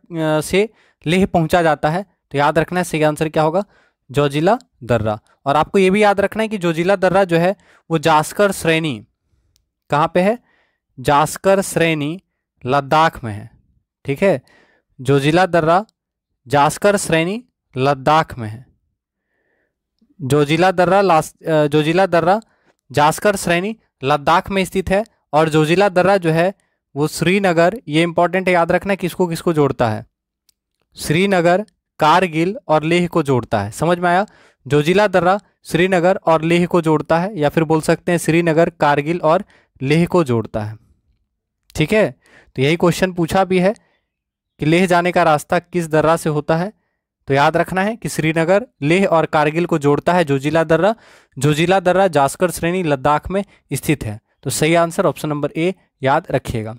से लेह पहुंचा जाता है तो याद रखना है सही आंसर क्या होगा जोजिला दर्रा और आपको ये भी याद रखना है कि जोजिला दर्रा जो है वो जास्कर श्रेणी कहाँ पे है जास्कर श्रेणी लद्दाख में है ठीक है जोजिला दर्रा जास्कर श्रेणी लद्दाख में है जोजिला दर्रा लास्ट जोजिला दर्रा जास्कर श्रेणी लद्दाख में स्थित है और जोजिला दर्रा जो है वो श्रीनगर ये इंपॉर्टेंट है याद रखना किसको किसको जोड़ता है श्रीनगर कारगिल और लेह को जोड़ता है समझ में आया जोजिला दर्रा श्रीनगर और लेह को जोड़ता है या फिर बोल सकते हैं श्रीनगर कारगिल और लेह को जोड़ता है ठीक है तो यही क्वेश्चन पूछा भी है कि लेह जाने का रास्ता किस दर्रा से होता है तो याद रखना है कि श्रीनगर लेह और कारगिल को जोड़ता है जोजिला दर्रा जोजिला दर्रा जास्कर श्रेणी लद्दाख में स्थित है तो सही आंसर ऑप्शन नंबर ए याद रखिएगा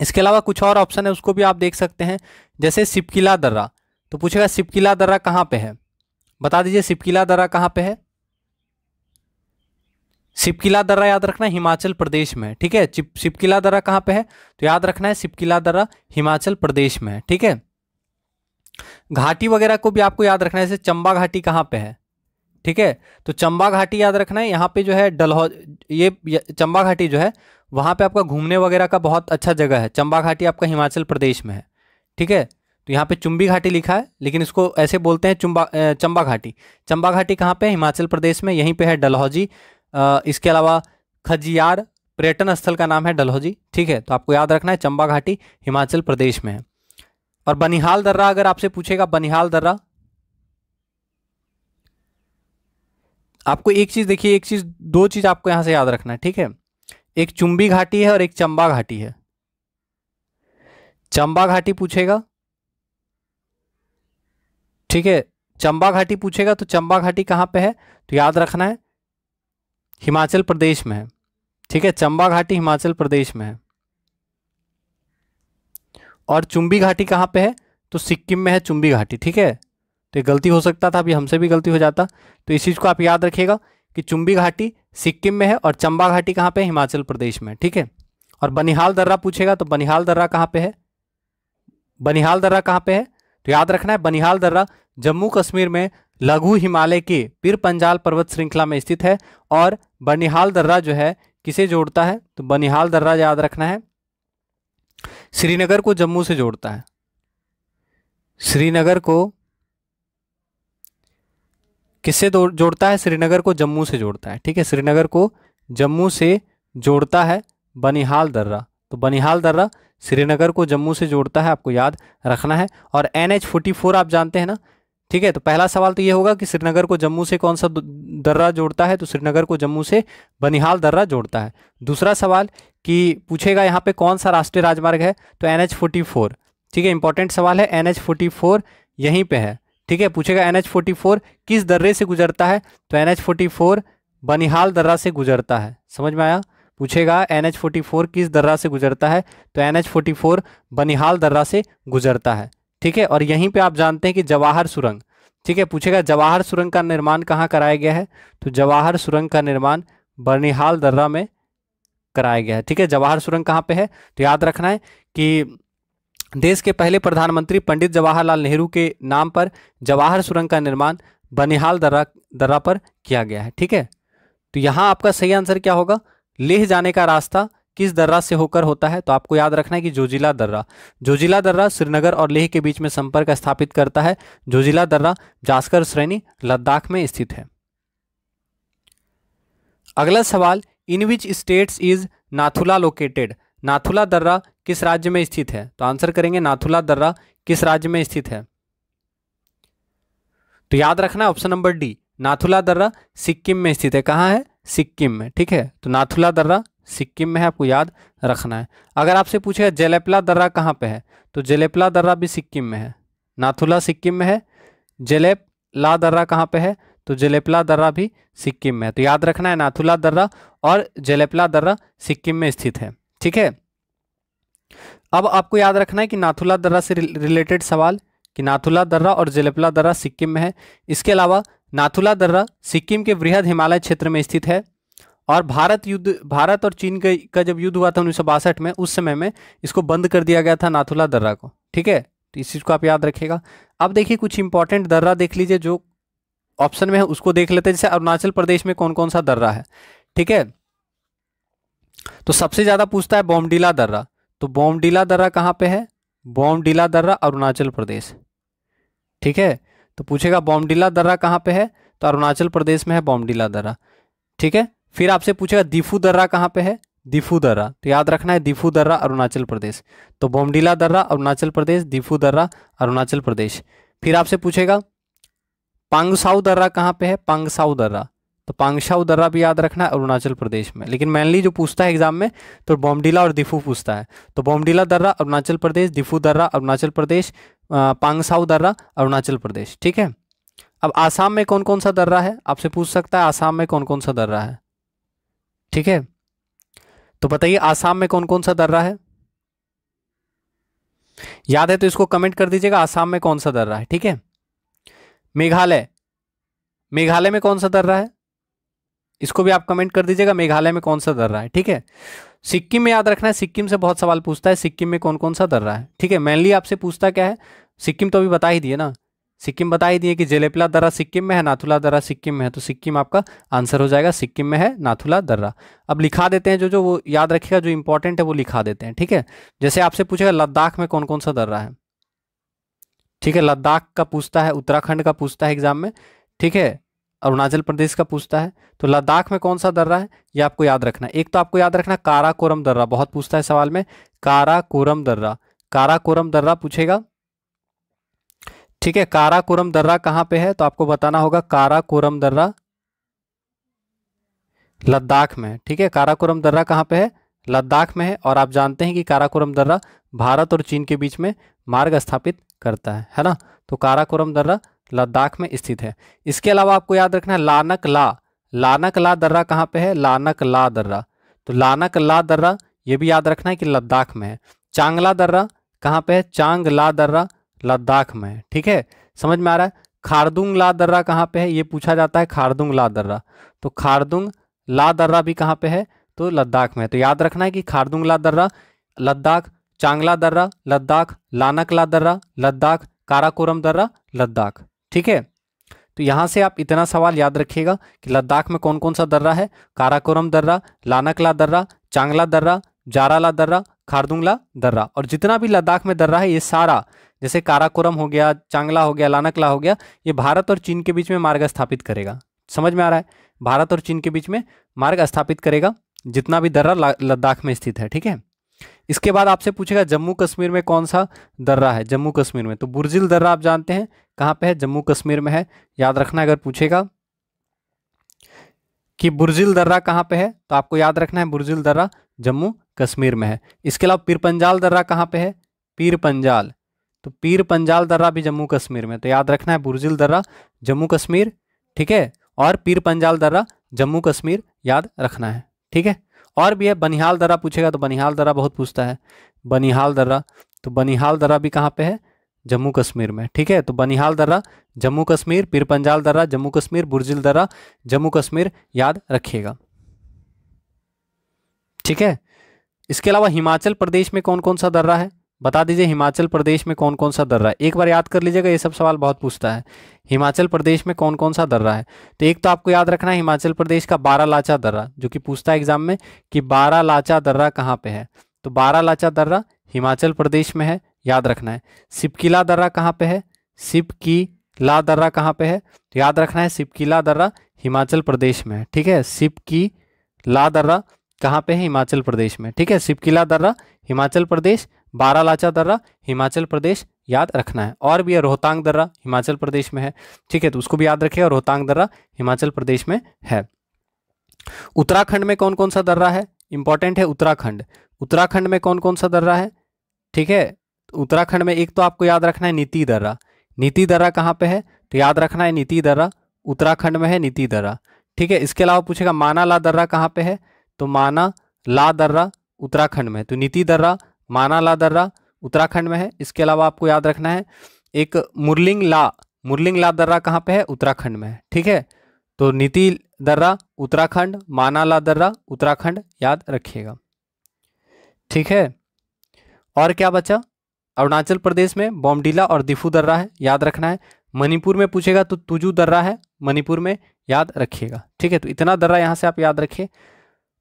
इसके अलावा कुछ और ऑप्शन है उसको भी आप देख सकते हैं जैसे सिपकिला दर्रा तो पूछेगा सिपकिला दर्रा कहाँ पे है बता दीजिए सिपकिला दर्रा कहाँ पे है सिपकिला दर्रा याद रखना हिमाचल प्रदेश में ठीक है सिपकिला दर्रा कहाँ पे है तो याद रखना है सिपकिला दर्रा हिमाचल प्रदेश में ठीक है घाटी वगैरह को भी आपको याद रखना है जैसे चंबा घाटी कहाँ पे है ठीक है तो चंबा घाटी याद रखना है यहाँ पे जो है डलहौ ये चंबा घाटी जो है वहाँ पे आपका घूमने वगैरह का बहुत अच्छा जगह है चंबा घाटी आपका हिमाचल प्रदेश में है ठीक है तो यहाँ पे चुंबी घाटी लिखा है लेकिन इसको ऐसे बोलते हैं चुंबा चंबा घाटी चंबा घाटी कहाँ पे हिमाचल प्रदेश में यहीं पे है डलहौजी इसके अलावा खजियार पर्यटन स्थल का नाम है डलहौजी ठीक है तो आपको याद रखना है चंबा घाटी हिमाचल प्रदेश में है और बनिहाल दर्रा अगर आपसे पूछेगा बनिहाल दर्रा आपको एक चीज़ देखिए एक चीज़ दो चीज़ आपको यहाँ से याद रखना है ठीक है एक चुंबी घाटी है और एक चंबा घाटी है चंबा घाटी पूछेगा ठीक है चंबा घाटी पूछेगा तो चंबा घाटी कहाँ पे है तो याद रखना है हिमाचल प्रदेश में है ठीक है चंबा घाटी हिमाचल प्रदेश में है और चुंबी घाटी कहाँ पे है तो सिक्किम में है चुंबी घाटी ठीक है तो ये गलती हो सकता था अभी हमसे भी गलती हो जाता तो इस चीज़ को आप याद रखिएगा कि चुंबी घाटी सिक्किम में है और चंबा घाटी कहाँ पे है हिमाचल प्रदेश में ठीक है और बनिहाल दर्रा पूछेगा तो बनिहाल दर्रा कहाँ पे है बनिहाल दर्रा कहाँ पे है तो याद रखना है बनिहाल दर्रा जम्मू कश्मीर में लघु हिमालय के पीर पंजाल पर्वत श्रृंखला में स्थित है और बनिहाल दर्रा जो है किसे जोड़ता है तो बनिहाल दर्रा याद रखना है श्रीनगर को जम्मू से जोड़ता है श्रीनगर को किससे जोड़ता है श्रीनगर को जम्मू से जोड़ता है ठीक है श्रीनगर को जम्मू से जोड़ता है बनिहाल दर्रा तो बनिहाल दर्रा श्रीनगर को जम्मू से जोड़ता है आपको याद रखना है और एन एच फोर्टी फोर आप जानते हैं ना ठीक है तो पहला सवाल तो ये होगा कि श्रीनगर को जम्मू से कौन सा दर्रा जोड़ता है तो श्रीनगर को जम्मू से बनिहाल दर्रा जोड़ता है दूसरा सवाल कि पूछेगा यहाँ पे कौन सा राष्ट्रीय राजमार्ग है तो एन एच फोर्टी फोर ठीक है इंपॉर्टेंट सवाल है एन एच फोर्टी फोर यहीं पर है ठीक है पूछेगा एन एच फोर्टी फोर किस दर्रे से गुजरता है तो N H forty four Banihal दर्रा से गुजरता है समझ में आया पूछेगा एन एच फोर्टी फोर किस दर्रा से गुजरता है तो N H forty four Banihal दर्रा से गुजरता है ठीक है और यहीं पे आप जानते हैं कि जवाहर सुरंग ठीक है पूछेगा जवाहर सुरंग का निर्माण कहाँ कराया गया है तो जवाहर सुरंग का निर्माण बनिहाल दर्रा में कराया गया है ठीक है जवाहर सुरंग कहाँ पर है तो याद रखना है कि देश के पहले प्रधानमंत्री पंडित जवाहरलाल नेहरू के नाम पर जवाहर सुरंग का निर्माण बनिहाल दर्रा दर्रा पर किया गया है ठीक है तो यहाँ आपका सही आंसर क्या होगा लेह जाने का रास्ता किस दर्रा से होकर होता है तो आपको याद रखना है कि जोजिला दर्रा जोजिला दर्रा श्रीनगर और लेह के बीच में संपर्क स्थापित करता है जोजिला दर्रा जास्कर श्रेणी लद्दाख में स्थित है अगला सवाल in which states is Nathula located Nathula दर्रा किस राज्य में स्थित है तो आंसर करेंगे नाथुला दर्रा किस राज्य में स्थित है तो याद रखना ऑप्शन नंबर डी नाथुला दर्रा सिक्किम में स्थित है कहाँ है सिक्किम में ठीक है तो नाथुला दर्रा सिक्किम में है आपको याद रखना है अगर आपसे पूछे जेलेपला दर्रा कहाँ पे है तो जेलेपला दर्रा भी सिक्किम में है नाथुला सिक्किम में है जेलेप ला दर्रा कहाँ पे है तो जेलेपला दर्रा भी सिक्किम में है तो याद रखना है नाथुला दर्रा और जेलेपला दर्रा सिक्किम में स्थित है ठीक है अब आपको याद रखना है कि नाथुला दर्रा से रिलेटेड सवाल कि नाथुला दर्रा और जेलेपला दर्रा सिक्किम में है इसके अलावा नाथुला दर्रा सिक्किम के वृहद हिमालय क्षेत्र में स्थित है और भारत युद्ध भारत और चीन का, का जब युद्ध हुआ था उन्नीस में उस समय में इसको बंद कर दिया गया था नाथुला दर्रा को ठीक है तो इस चीज़ को आप याद रखिएगा अब देखिए कुछ इंपॉर्टेंट दर्रा देख लीजिए जो ऑप्शन में है उसको देख लेते हैं जैसे अरुणाचल प्रदेश में कौन कौन सा दर्रा है ठीक है तो सबसे ज़्यादा पूछता है बॉमडीला दर्रा तो बॉमडीला दर्रा कहाँ पे है बॉमडीला दर्रा अरुणाचल प्रदेश ठीक है तो पूछेगा बॉमडिला दर्रा कहाँ पे है तो अरुणाचल प्रदेश में है बॉमडिला दर्रा ठीक है फिर आपसे पूछेगा दिफू दर्रा कहाँ पे है दिफू दर्रा तो याद रखना है दिफू दर्रा अरुणाचल प्रदेश तो बॉमडिला दर्रा अरुणाचल प्रदेश दिफू दर्रा अरुणाचल प्रदेश फिर आपसे पूछेगा पांगसाऊ दर्रा कहाँ पे है पांगसाऊ दर्रा तो पांगशाव दर्रा भी याद रखना है अरुणाचल प्रदेश में लेकिन मेनली जो पूछता है एग्जाम में तो बॉमडीला और दिफू पूछता है तो बॉमडीला दर्रा अरुणाचल प्रदेश दिफू दर्रा अरुणाचल प्रदेश पांगसाव दर्रा अरुणाचल प्रदेश ठीक है अब आसाम में कौन कौन सा दर्रा है आपसे पूछ सकता है आसाम में कौन कौन सा दर्रा है ठीक है तो बताइए आसाम में कौन कौन सा दर्रा है याद है तो इसको कमेंट कर दीजिएगा आसाम में कौन सा दर्रा है ठीक है मेघालय मेघालय में कौन सा दर्रा है इसको भी आप कमेंट कर दीजिएगा मेघालय में कौन सा दर्रा है ठीक है सिक्किम में याद रखना है सिक्किम से बहुत सवाल पूछता है सिक्किम में कौन कौन सा दर्रा है ठीक है मेनली आपसे पूछता क्या है सिक्किम तो अभी बता ही दिए ना सिक्किम बता ही दिए कि जेलेपला दर्रा सिक्किम में है नाथुला दर्रा सिक्किम में है तो सिक्किम आपका आंसर हो जाएगा सिक्किम में है नाथुला दर्रा अब लिखा देते हैं जो जो वो याद रखेगा जो इंपॉर्टेंट है वो लिखा देते हैं ठीक है जैसे आपसे पूछेगा लद्दाख में कौन कौन सा दर्रा है ठीक है लद्दाख का पूछता है उत्तराखंड का पूछता है एग्जाम में ठीक है अरुणाचल प्रदेश का पूछता है तो लद्दाख में कौन सा दर्रा है ये आपको याद रखना एक तो आपको याद रखना काराकोरम दर्रा बहुत पूछता है सवाल में काराकोरम दर्रा काराकोरम दर्रा पूछेगा ठीक है काराकोरम दर्रा कहां पे है तो आपको बताना होगा काराकोरम दर्रा लद्दाख में ठीक है काराकोरम दर्रा कहां पे है लद्दाख में है और आप जानते हैं कि काराकोरम दर्रा भारत और चीन के बीच में मार्ग स्थापित करता है है ना तो काराकोरम दर्रा लद्दाख में स्थित है इसके अलावा आपको याद रखना है लानक ला लानक ला दर्रा कहाँ पे है लानक ला दर्रा तो लानक ला दर्रा ये भी याद रखना है कि लद्दाख में है चांगला दर्रा कहाँ पे है चांग ला दर्रा लद्दाख में है ठीक है समझ में आ रहा है खारदुंग ला दर्रा कहाँ पे है ये पूछा जाता है खारदुंग ला दर्रा तो खारदुंग ला दर्रा भी कहाँ पे है तो लद्दाख में है तो याद रखना है कि खारदुंग ला दर्रा लद्दाख चांगला दर्रा लद्दाख लानक ला दर्रा लद्दाख काराकोरम दर्रा लद्दाख ठीक है तो यहाँ से आप इतना सवाल याद रखिएगा कि लद्दाख में कौन कौन सा दर्रा है काराकोरम दर्रा लानकला दर्रा चांगला दर्रा जाराला दर्रा खारदुंगला दर्रा और जितना भी लद्दाख में दर्रा है ये सारा जैसे काराकोरम हो गया चांगला हो गया लानकला हो गया ये भारत और चीन के बीच में मार्ग स्थापित करेगा समझ में आ रहा है भारत और चीन के बीच में मार्ग स्थापित करेगा जितना भी दर्रा लद्दाख में स्थित है ठीक है इसके बाद आपसे पूछेगा जम्मू कश्मीर में कौन सा दर्रा है जम्मू कश्मीर में तो बुरजिल दर्रा आप जानते हैं कहाँ पे है जम्मू कश्मीर में है याद रखना अगर पूछेगा कि बुरजिल दर्रा कहाँ पे है तो आपको याद रखना है बुरजिल दर्रा जम्मू कश्मीर में है इसके अलावा पीर पंजाल दर्रा कहाँ पे है पीर पंजाल तो पीर पंजाल दर्रा भी जम्मू कश्मीर में तो याद रखना है बुरजिल दर्रा जम्मू कश्मीर ठीक है और पीर पंजाल दर्रा जम्मू कश्मीर याद रखना है ठीक है और भी है बनिहाल दर्रा पूछेगा तो बनिहाल दर्रा बहुत पूछता है बनिहाल दर्रा तो बनिहाल दर्रा भी कहाँ पे है जम्मू कश्मीर में ठीक है तो बनिहाल दर्रा जम्मू कश्मीर पीर पंजाल दर्रा जम्मू कश्मीर बुर्जिल दर्रा जम्मू कश्मीर याद रखिएगा ठीक है इसके अलावा हिमाचल प्रदेश में कौन कौन सा दर्रा है बता दीजिए हिमाचल प्रदेश में कौन कौन सा दर्रा है एक बार याद कर लीजिएगा ये सब सवाल बहुत पूछता है हिमाचल प्रदेश में कौन कौन सा दर्रा है तो एक तो आपको याद रखना है हिमाचल प्रदेश का बारह लाचा दर्रा जो कि पूछता है एग्जाम में कि बारह लाचा दर्रा कहाँ पे है तो बारह लाचा दर्रा हिमाचल प्रदेश में है याद रखना है सिपकिला दर्रा कहाँ पे है सिप की ला दर्रा कहाँ पे है तो याद रखना है सिपकिला दर्रा हिमाचल प्रदेश में है ठीक है सिप की ला दर्रा कहाँ पे है हिमाचल प्रदेश में ठीक है सिपकिला दर्रा हिमाचल प्रदेश बारालाचा दर्रा हिमाचल प्रदेश याद रखना है और भी है रोहतांग दर्रा हिमाचल प्रदेश में है ठीक है तो उसको भी याद रखिए और रोहतांग दर्रा हिमाचल प्रदेश में है उत्तराखंड में कौन कौन सा दर्रा है इंपॉर्टेंट है उत्तराखंड उत्तराखंड में कौन कौन सा दर्रा है ठीक है तो उत्तराखंड में एक तो आपको याद रखना है नीति दर्रा नीति दर्रा कहाँ पे है तो याद रखना है नीति दर्रा उत्तराखंड में है नीति दर्रा ठीक है इसके अलावा पूछेगा माना ला दर्रा कहाँ पे है तो माना ला दर्रा उत्तराखंड में तो नीति दर्रा मानाला दर्रा उत्तराखंड में है इसके अलावा आपको याद रखना है एक मुरलिंग ला मुरलिंग ला दर्रा कहाँ पे है उत्तराखंड में है ठीक है तो नीति दर्रा उत्तराखंड मानाला दर्रा उत्तराखंड याद रखिएगा ठीक है और क्या बचा अरुणाचल प्रदेश में बॉमडीला और दिफू दर्रा है याद रखना है मणिपुर में पूछेगा तो तुजू दर्रा है मणिपुर में याद रखिएगा ठीक है तो इतना दर्रा यहाँ से आप याद रखिए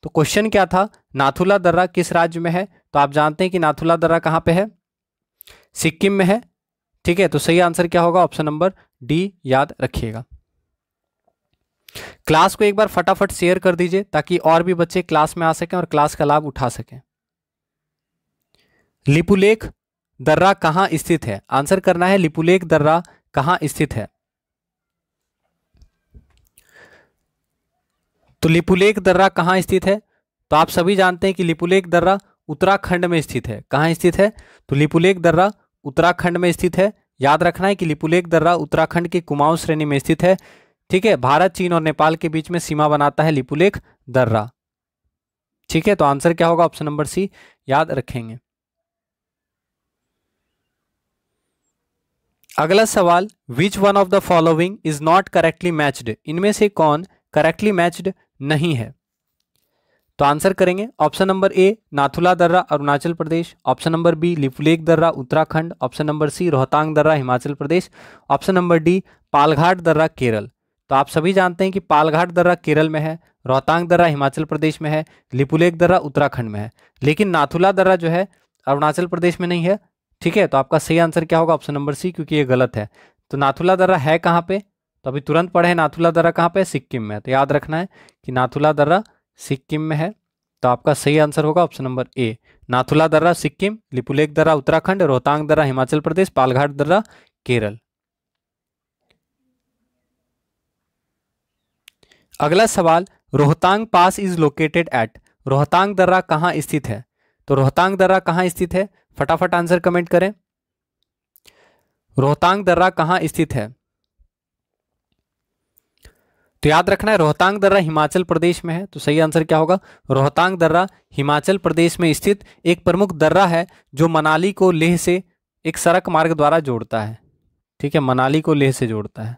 तो क्वेश्चन क्या था नाथुला दर्रा किस राज्य में है तो आप जानते हैं कि नाथुला दर्रा कहाँ पे है सिक्किम में है ठीक है तो सही आंसर क्या होगा ऑप्शन नंबर डी याद रखिएगा क्लास को एक बार फटाफट शेयर कर दीजिए ताकि और भी बच्चे क्लास में आ सकें और क्लास का लाभ उठा सकें लिपुलेख दर्रा कहाँ स्थित है आंसर करना है लिपुलेख दर्रा कहाँ स्थित है तो लिपुलेक दर्रा कहाँ स्थित है तो आप सभी जानते हैं कि लिपुलेक दर्रा उत्तराखंड में स्थित है कहाँ स्थित है तो लिपुलेक दर्रा उत्तराखंड में स्थित है याद रखना है कि लिपुलेक दर्रा उत्तराखंड की कुमाऊं श्रेणी में स्थित है ठीक है भारत चीन और नेपाल के बीच में सीमा बनाता है लिपुलेख दर्रा ठीक है तो आंसर क्या होगा ऑप्शन नंबर सी याद रखेंगे अगला सवाल which one of the following is not correctly matched इनमें से कौन करेक्टली मैच्ड नहीं है तो आंसर करेंगे ऑप्शन नंबर ए नाथुला दर्रा Arunachal Pradesh option number B Lipulekh दर्रा Uttarakhand option number C Rohtang दर्रा Himachal Pradesh option number D Palghat दर्रा केरल तो आप सभी जानते हैं कि पालघाट दर्रा केरल में है रोहतांग दर्रा हिमाचल प्रदेश में है लिपुलेख दर्रा उत्तराखंड में है लेकिन नाथुला दर्रा जो है अरुणाचल प्रदेश में नहीं है ठीक है तो आपका सही आंसर क्या होगा ऑप्शन नंबर सी क्योंकि ये गलत है तो नाथुला दर्रा है कहाँ पे तो अभी तुरंत पढ़े नाथुला दर्रा कहाँ पे सिक्किम में तो याद रखना है कि नाथुला दर्रा सिक्किम में है तो आपका सही आंसर होगा ऑप्शन नंबर ए नाथुला दर्रा सिक्किम लिपुलेख दर्रा उत्तराखंड रोहतांग दर्रा हिमाचल प्रदेश पालघाट दर्रा केरल अगला सवाल Rohtang pass is located at Rohtang दर्रा कहाँ स्थित है तो रोहतांग दर्रा कहाँ स्थित है फटाफट आंसर कमेंट करें रोहतांग दर्रा कहाँ स्थित है तो याद रखना है रोहतांग दर्रा हिमाचल प्रदेश में है तो सही आंसर क्या होगा रोहतांग दर्रा हिमाचल प्रदेश में स्थित एक प्रमुख दर्रा है जो मनाली को लेह से एक सड़क मार्ग द्वारा जोड़ता है ठीक है मनाली को लेह से जोड़ता है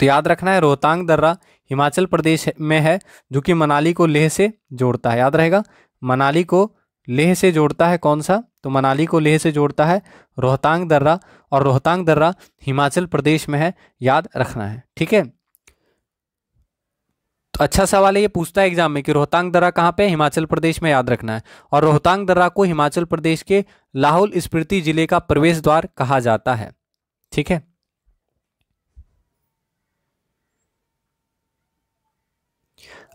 तो याद रखना है रोहतांग दर्रा हिमाचल प्रदेश में है जो कि मनाली को लेह से जोड़ता है याद रहेगा मनाली को लेह से जोड़ता है कौन सा तो मनाली को लेह से जोड़ता है रोहतांग दर्रा और रोहतांग दर्रा हिमाचल प्रदेश में है याद रखना है ठीक है तो अच्छा सवाल है ये पूछता है एग्जाम में कि रोहतांग दर्रा कहाँ पे हिमाचल प्रदेश में याद रखना है और रोहतांग दर्रा को हिमाचल प्रदेश के लाहौल स्पीति जिले का प्रवेश द्वार कहा जाता है ठीक है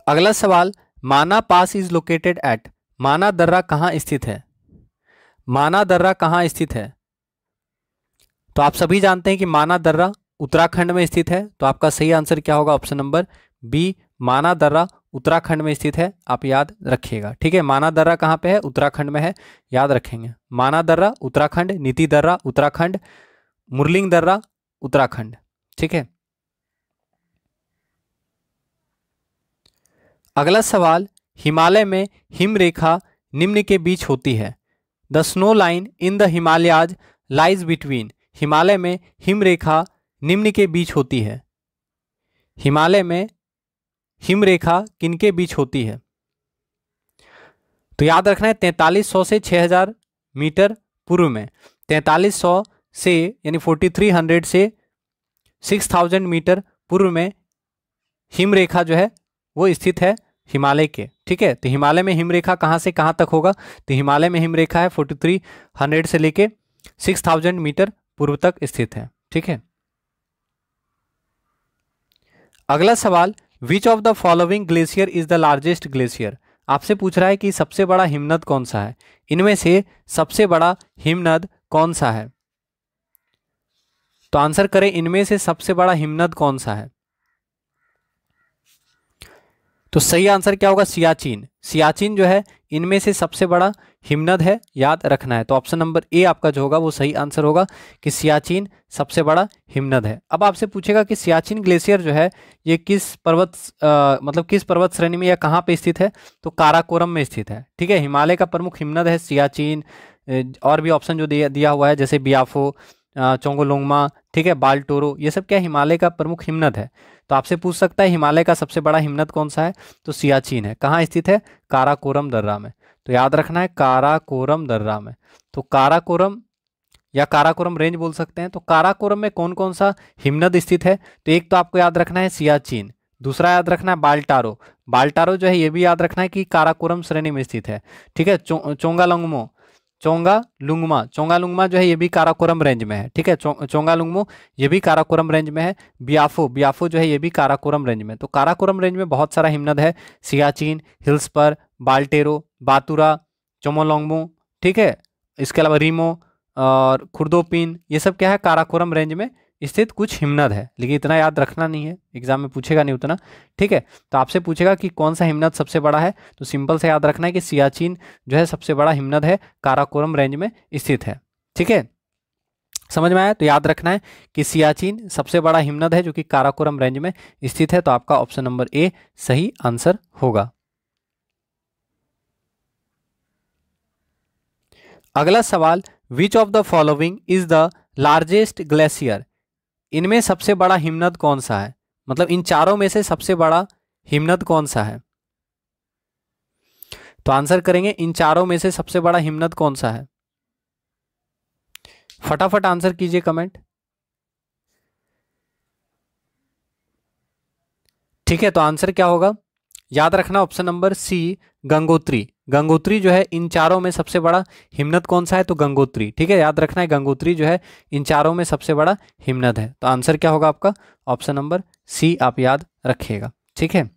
अगला सवाल माना पास इज लोकेटेड एट माना दर्रा कहाँ स्थित है माना दर्रा कहाँ स्थित है तो आप सभी जानते हैं कि माना दर्रा उत्तराखंड में स्थित है तो आपका सही आंसर क्या होगा ऑप्शन नंबर बी माना दर्रा उत्तराखंड में स्थित है आप याद रखिएगा ठीक है माना दर्रा कहाँ पे है उत्तराखंड में है याद रखेंगे माना दर्रा उत्तराखंड नीति दर्रा उत्तराखंड मुरलिंग दर्रा उत्तराखंड ठीक है अगला सवाल हिमालय में हिमरेखा निम्न के बीच होती है the snow line in the Himalayas lies between Himalaya में हिमरेखा निम्न के बीच होती है हिमालय में हिमरेखा किन के बीच होती है तो याद रखना है तैंतालीस सौ से छः हज़ार मीटर पूर्व में तैंतालीस सौ से यानी फोर्टी थ्री हंड्रेड से सिक्स थाउजेंड मीटर पूर्व में हिमरेखा जो है वो स्थित है हिमालय के ठीक है तो हिमालय में हिमरेखा कहाँ से कहाँ तक होगा तो हिमालय में हिमरेखा है फोर्टी थ्री हंड्रेड से लेके सिक्स थाउजेंड मीटर पूर्व तक स्थित है ठीक है अगला सवाल which of the following glacier is the largest glacier आपसे पूछ रहा है कि सबसे बड़ा हिमनद कौन सा है इनमें से सबसे बड़ा हिमनद कौन सा है तो आंसर करें इनमें से सबसे बड़ा हिमनद कौन सा है तो सही आंसर क्या होगा सियाचिन सियाचिन जो है इनमें से सबसे बड़ा हिमनद है याद रखना है तो ऑप्शन नंबर ए आपका जो होगा वो सही आंसर होगा कि सियाचिन सबसे बड़ा हिमनद है अब आपसे पूछेगा कि सियाचिन ग्लेशियर जो है ये किस पर्वत आ, मतलब किस पर्वत श्रेणी में या कहाँ पे स्थित है तो काराकोरम में स्थित है ठीक है हिमालय का प्रमुख हिमनद है सियाचिन और भी ऑप्शन जो दिया दिया हुआ है जैसे बियाफो चोंगोलोंगमा ठीक है बालटोरो ये सब क्या हिमालय का प्रमुख हिमनद है तो आपसे पूछ सकता है हिमालय का सबसे बड़ा हिमनद कौन सा है तो सियाचिन है कहाँ स्थित है काराकोरम दर्रा में तो याद रखना है काराकोरम दर्रा में तो काराकोरम या काराकोरम रेंज बोल सकते हैं तो काराकोरम में कौन कौन सा हिमनद स्थित है तो एक तो आपको याद रखना है सियाचिन दूसरा याद रखना है बाल्टारो बाल्टारो जो है ये भी याद रखना है कि काराकोरम श्रेणी में स्थित है ठीक है चो, चोंगालोंगमो चोंगा लुंगमा चोंगा लुंगमा जो है ये भी काराकोरम रेंज में है ठीक है चो, चोंगा लुंगमो ये भी काराकोरम रेंज में है बियाफो बियाफो जो है ये भी काराकोरम रेंज में तो काराकोरम रेंज में बहुत सारा हिमनद है सियाचिन हिल्स पर बाल्टेरो बातुरा चोमोलोंगमो ठीक है इसके अलावा रीमो और खुर्दोपिन ये सब क्या है काराकोरम रेंज में स्थित कुछ हिमनद है लेकिन इतना याद रखना नहीं है एग्जाम में पूछेगा नहीं उतना ठीक है तो आपसे पूछेगा कि कौन सा हिमनद सबसे बड़ा है तो सिंपल से याद रखना है कि सियाचिन जो है सबसे बड़ा हिमनद है काराकोरम रेंज में स्थित है ठीक है समझ में आया तो याद रखना है कि सियाचिन सबसे बड़ा हिमनद है जो कि काराकोरम रेंज में स्थित है तो आपका ऑप्शन नंबर ए सही आंसर होगा अगला सवाल which of the following is the largest glacier इनमें सबसे बड़ा हिमनद कौन सा है मतलब इन चारों में से सबसे बड़ा हिमनद कौन सा है तो आंसर करेंगे इन चारों में से सबसे बड़ा हिमनद कौन सा है फटाफट आंसर कीजिए कमेंट ठीक है तो आंसर क्या होगा याद रखना option number C Gangotri Gangotri जो है इन चारों में सबसे बड़ा हिमनद कौन सा है तो गंगोत्री ठीक है याद रखना है गंगोत्री जो है इन चारों में सबसे बड़ा हिमनद है तो आंसर क्या होगा आपका ऑप्शन नंबर सी आप याद रखिएगा ठीक है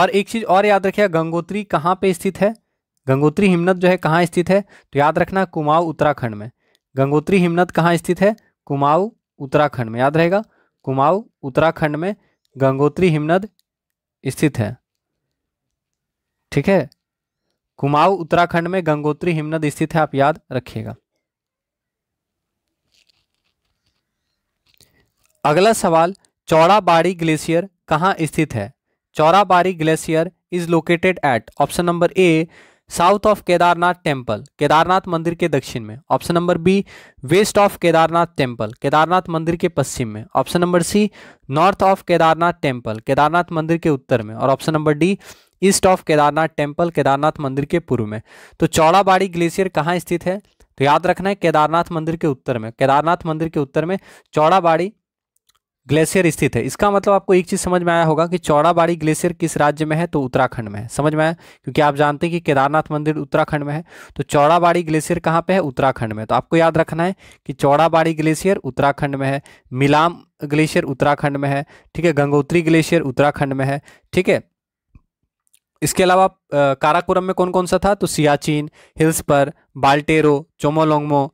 और एक चीज और याद रखिएगा गंगोत्री कहाँ पे स्थित है गंगोत्री हिमनद जो है कहाँ स्थित है तो याद रखना कुमाऊ उत्तराखंड में गंगोत्री हिमनद कहाँ स्थित है कुमाऊ उत्तराखंड में याद रहेगा कुमाऊ उत्तराखंड में गंगोत्री हिमनद स्थित है ठीक है कुमाऊ उत्तराखंड में गंगोत्री हिमनद स्थित है आप याद रखिएगा अगला सवाल चौड़ाबाड़ी ग्लेशियर कहाँ स्थित है Chorabari glacier is located at option number A south of Kedarnath temple Kedarnath मंदिर के दक्षिण में option number B west of Kedarnath temple Kedarnath मंदिर के पश्चिम में option number C north of Kedarnath temple Kedarnath मंदिर के उत्तर में और option number D east of Kedarnath temple Kedarnath मंदिर के पूर्व में तो चौड़ाबाड़ी ग्लेशियर कहाँ स्थित है तो याद रखना है केदारनाथ मंदिर के उत्तर में केदारनाथ मंदिर के उत्तर में चौड़ाबाड़ी ग्लेशियर स्थित है इसका मतलब आपको एक चीज़ समझ में आया होगा कि चौड़ाबाड़ी ग्लेशियर किस राज्य में है तो उत्तराखंड में है समझ में आया क्योंकि आप जानते हैं कि केदारनाथ मंदिर उत्तराखंड में है तो चौड़ाबाड़ी ग्लेशियर कहाँ पे है उत्तराखंड में तो आपको याद रखना है कि चौड़ाबाड़ी ग्लेशियर उत्तराखंड में है मिलाम ग्लेशियर उत्तराखंड में है ठीक है गंगोत्री ग्लेशियर उत्तराखंड में है ठीक है इसके अलावा काराकुरम में कौन कौन सा था तो सियाचिन हिल्स पर बाल्टेरो चोमोलोंगमो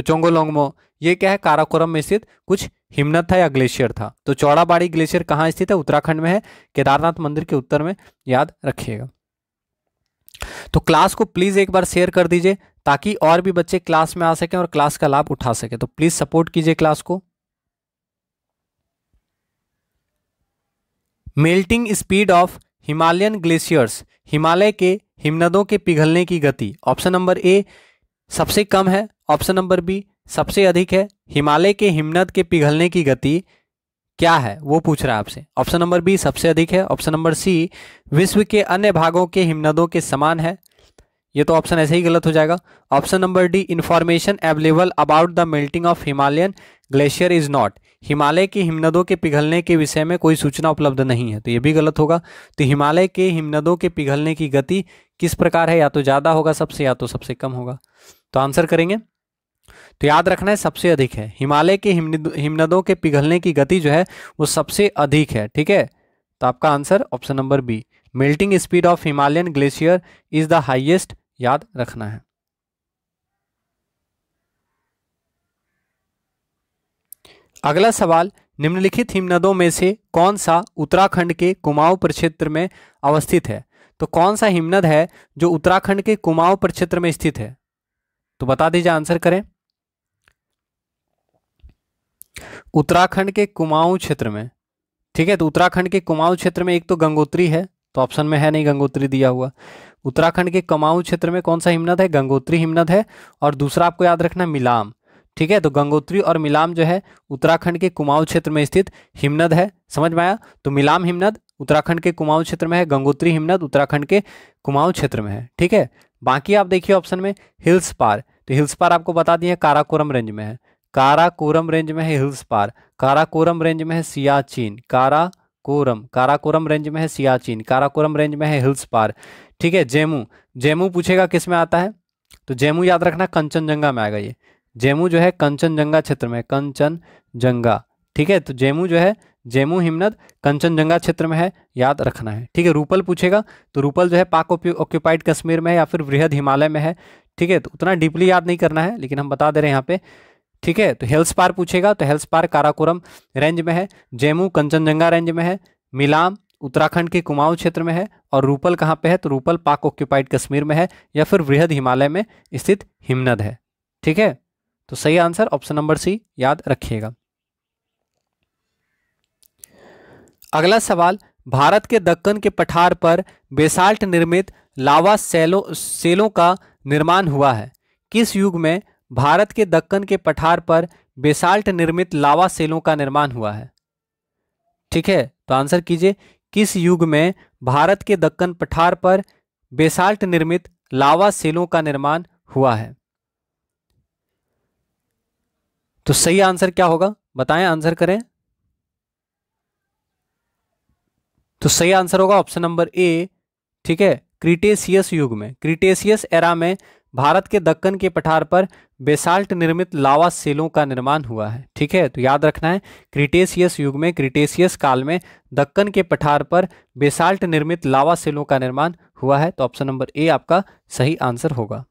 चोंगोलोंगमो ये क्या है काराकोरम में स्थित कुछ हिमनद था या ग्लेशियर था तो चौड़ाबाड़ी ग्लेशियर कहाँ स्थित है उत्तराखंड में है केदारनाथ मंदिर के उत्तर में याद रखिएगा तो क्लास को प्लीज़ एक बार शेयर कर दीजिए ताकि और भी बच्चे क्लास में आ सकें और क्लास का लाभ उठा सके तो प्लीज़ सपोर्ट कीजिए क्लास को melting speed of Himalayan glaciers Himalaya के हिमनदों के पिघलने की गति ऑप्शन नंबर ए सबसे कम है ऑप्शन नंबर बी सबसे अधिक है हिमालय के हिमनद के पिघलने की गति क्या है वो पूछ रहा है आपसे ऑप्शन नंबर बी सबसे अधिक है ऑप्शन नंबर सी विश्व के अन्य भागों के हिमनदों के समान है ये तो ऑप्शन ऐसे ही गलत हो जाएगा option number D information available about the melting of Himalayan glacier is not Himalaya के हिमनदों के पिघलने के विषय में कोई सूचना उपलब्ध नहीं है तो ये भी गलत होगा तो हिमालय के हिमनदों के पिघलने की गति किस प्रकार है या तो ज़्यादा होगा सबसे या तो सबसे कम होगा तो आंसर करेंगे तो याद रखना है सबसे अधिक है हिमालय के हिमनदों के पिघलने की गति जो है वो सबसे अधिक है ठीक है तो आपका answer option number B melting speed of Himalayan glacier is the highest याद रखना है अगला सवाल निम्नलिखित हिमनदों में से कौन सा उत्तराखंड के कुमाऊं प्रक्षेत्र में अवस्थित है तो कौन सा हिमनद है जो उत्तराखंड के कुमाऊं प्रक्षेत्र में स्थित है तो बता दीजिए आंसर करें उत्तराखंड के कुमाऊं क्षेत्र में ठीक है तो उत्तराखंड के कुमाऊं क्षेत्र में एक तो गंगोत्री है तो ऑप्शन में है नहीं गंगोत्री दिया हुआ उत्तराखंड के कुमाऊं क्षेत्र में कौन सा हिमनद है गंगोत्री हिमनद है और दूसरा आपको याद रखना मिलाम ठीक है तो गंगोत्री और मिलाम जो है उत्तराखंड के कुमाऊं क्षेत्र में स्थित हिमनद है समझ में आया तो मिलाम हिमनद उत्तराखंड के कुमाऊं क्षेत्र में है गंगोत्री हिमनद उत्तराखंड के कुमाऊं क्षेत्र में है ठीक है बाकी आप देखिए ऑप्शन में हिल्स पार तो हिल्स पार आपको बता दिए काराकोरम रेंज में है काराकोरम रेंज में है हिल्स पार काराकोरम रेंज में है सियाचिन कारा कोरम काराकोरम रेंज में है सियाचिन काराकोरम रेंज में है हिल्स पार ठीक है जेमू जेमू पूछेगा किस में आता है तो जेमू याद रखना कंचनजंगा में आएगा ये जेमू जो है कंचनजंगा क्षेत्र में कंचनजंगा ठीक है तो जेमू जो है जेमू हिमनद कंचनजंगा क्षेत्र में है याद रखना है ठीक है रूपल पूछेगा तो रूपल जो है पाक ऑक्यूपाइड कश्मीर में है या फिर वृहद हिमालय में है ठीक है तो उतना डीपली याद नहीं करना है लेकिन हम बता दे रहे हैं यहाँ पे ठीक है तो हेल्स पार पूछेगा तो हेल्स पार काराकोरम रेंज में है जेमू कंचनजंगा रेंज में है मिलाम उत्तराखंड के कुमाऊं क्षेत्र में है और रूपल कहाँ पे है तो रूपल पाक ऑक्यूपाइड कश्मीर में है या फिर वृहद हिमालय में स्थित हिमनद है ठीक है तो सही आंसर ऑप्शन नंबर सी याद रखिएगा अगला सवाल भारत के दक्कन के पठार पर बेसाल्ट निर्मित लावा सेलो सेलों का निर्माण हुआ है किस युग में भारत के दक्कन के पठार पर बेसाल्ट निर्मित लावा सेलों का निर्माण हुआ है ठीक है तो आंसर कीजिए किस युग में भारत के दक्कन पठार पर बेसाल्ट निर्मित लावा सेलों का निर्माण हुआ है तो सही आंसर क्या होगा बताएं आंसर करें तो सही आंसर होगा ऑप्शन नंबर ए ठीक है क्रिटेशियस युग में क्रिटेशियस एरा में भारत के दक्कन के पठार पर बेसाल्ट निर्मित लावा सेलों का निर्माण हुआ है ठीक है तो याद रखना है क्रिटेशियस युग में क्रिटेशियस काल में दक्कन के पठार पर बेसाल्ट निर्मित लावा सेलों का निर्माण हुआ है तो ऑप्शन नंबर ए आपका सही आंसर होगा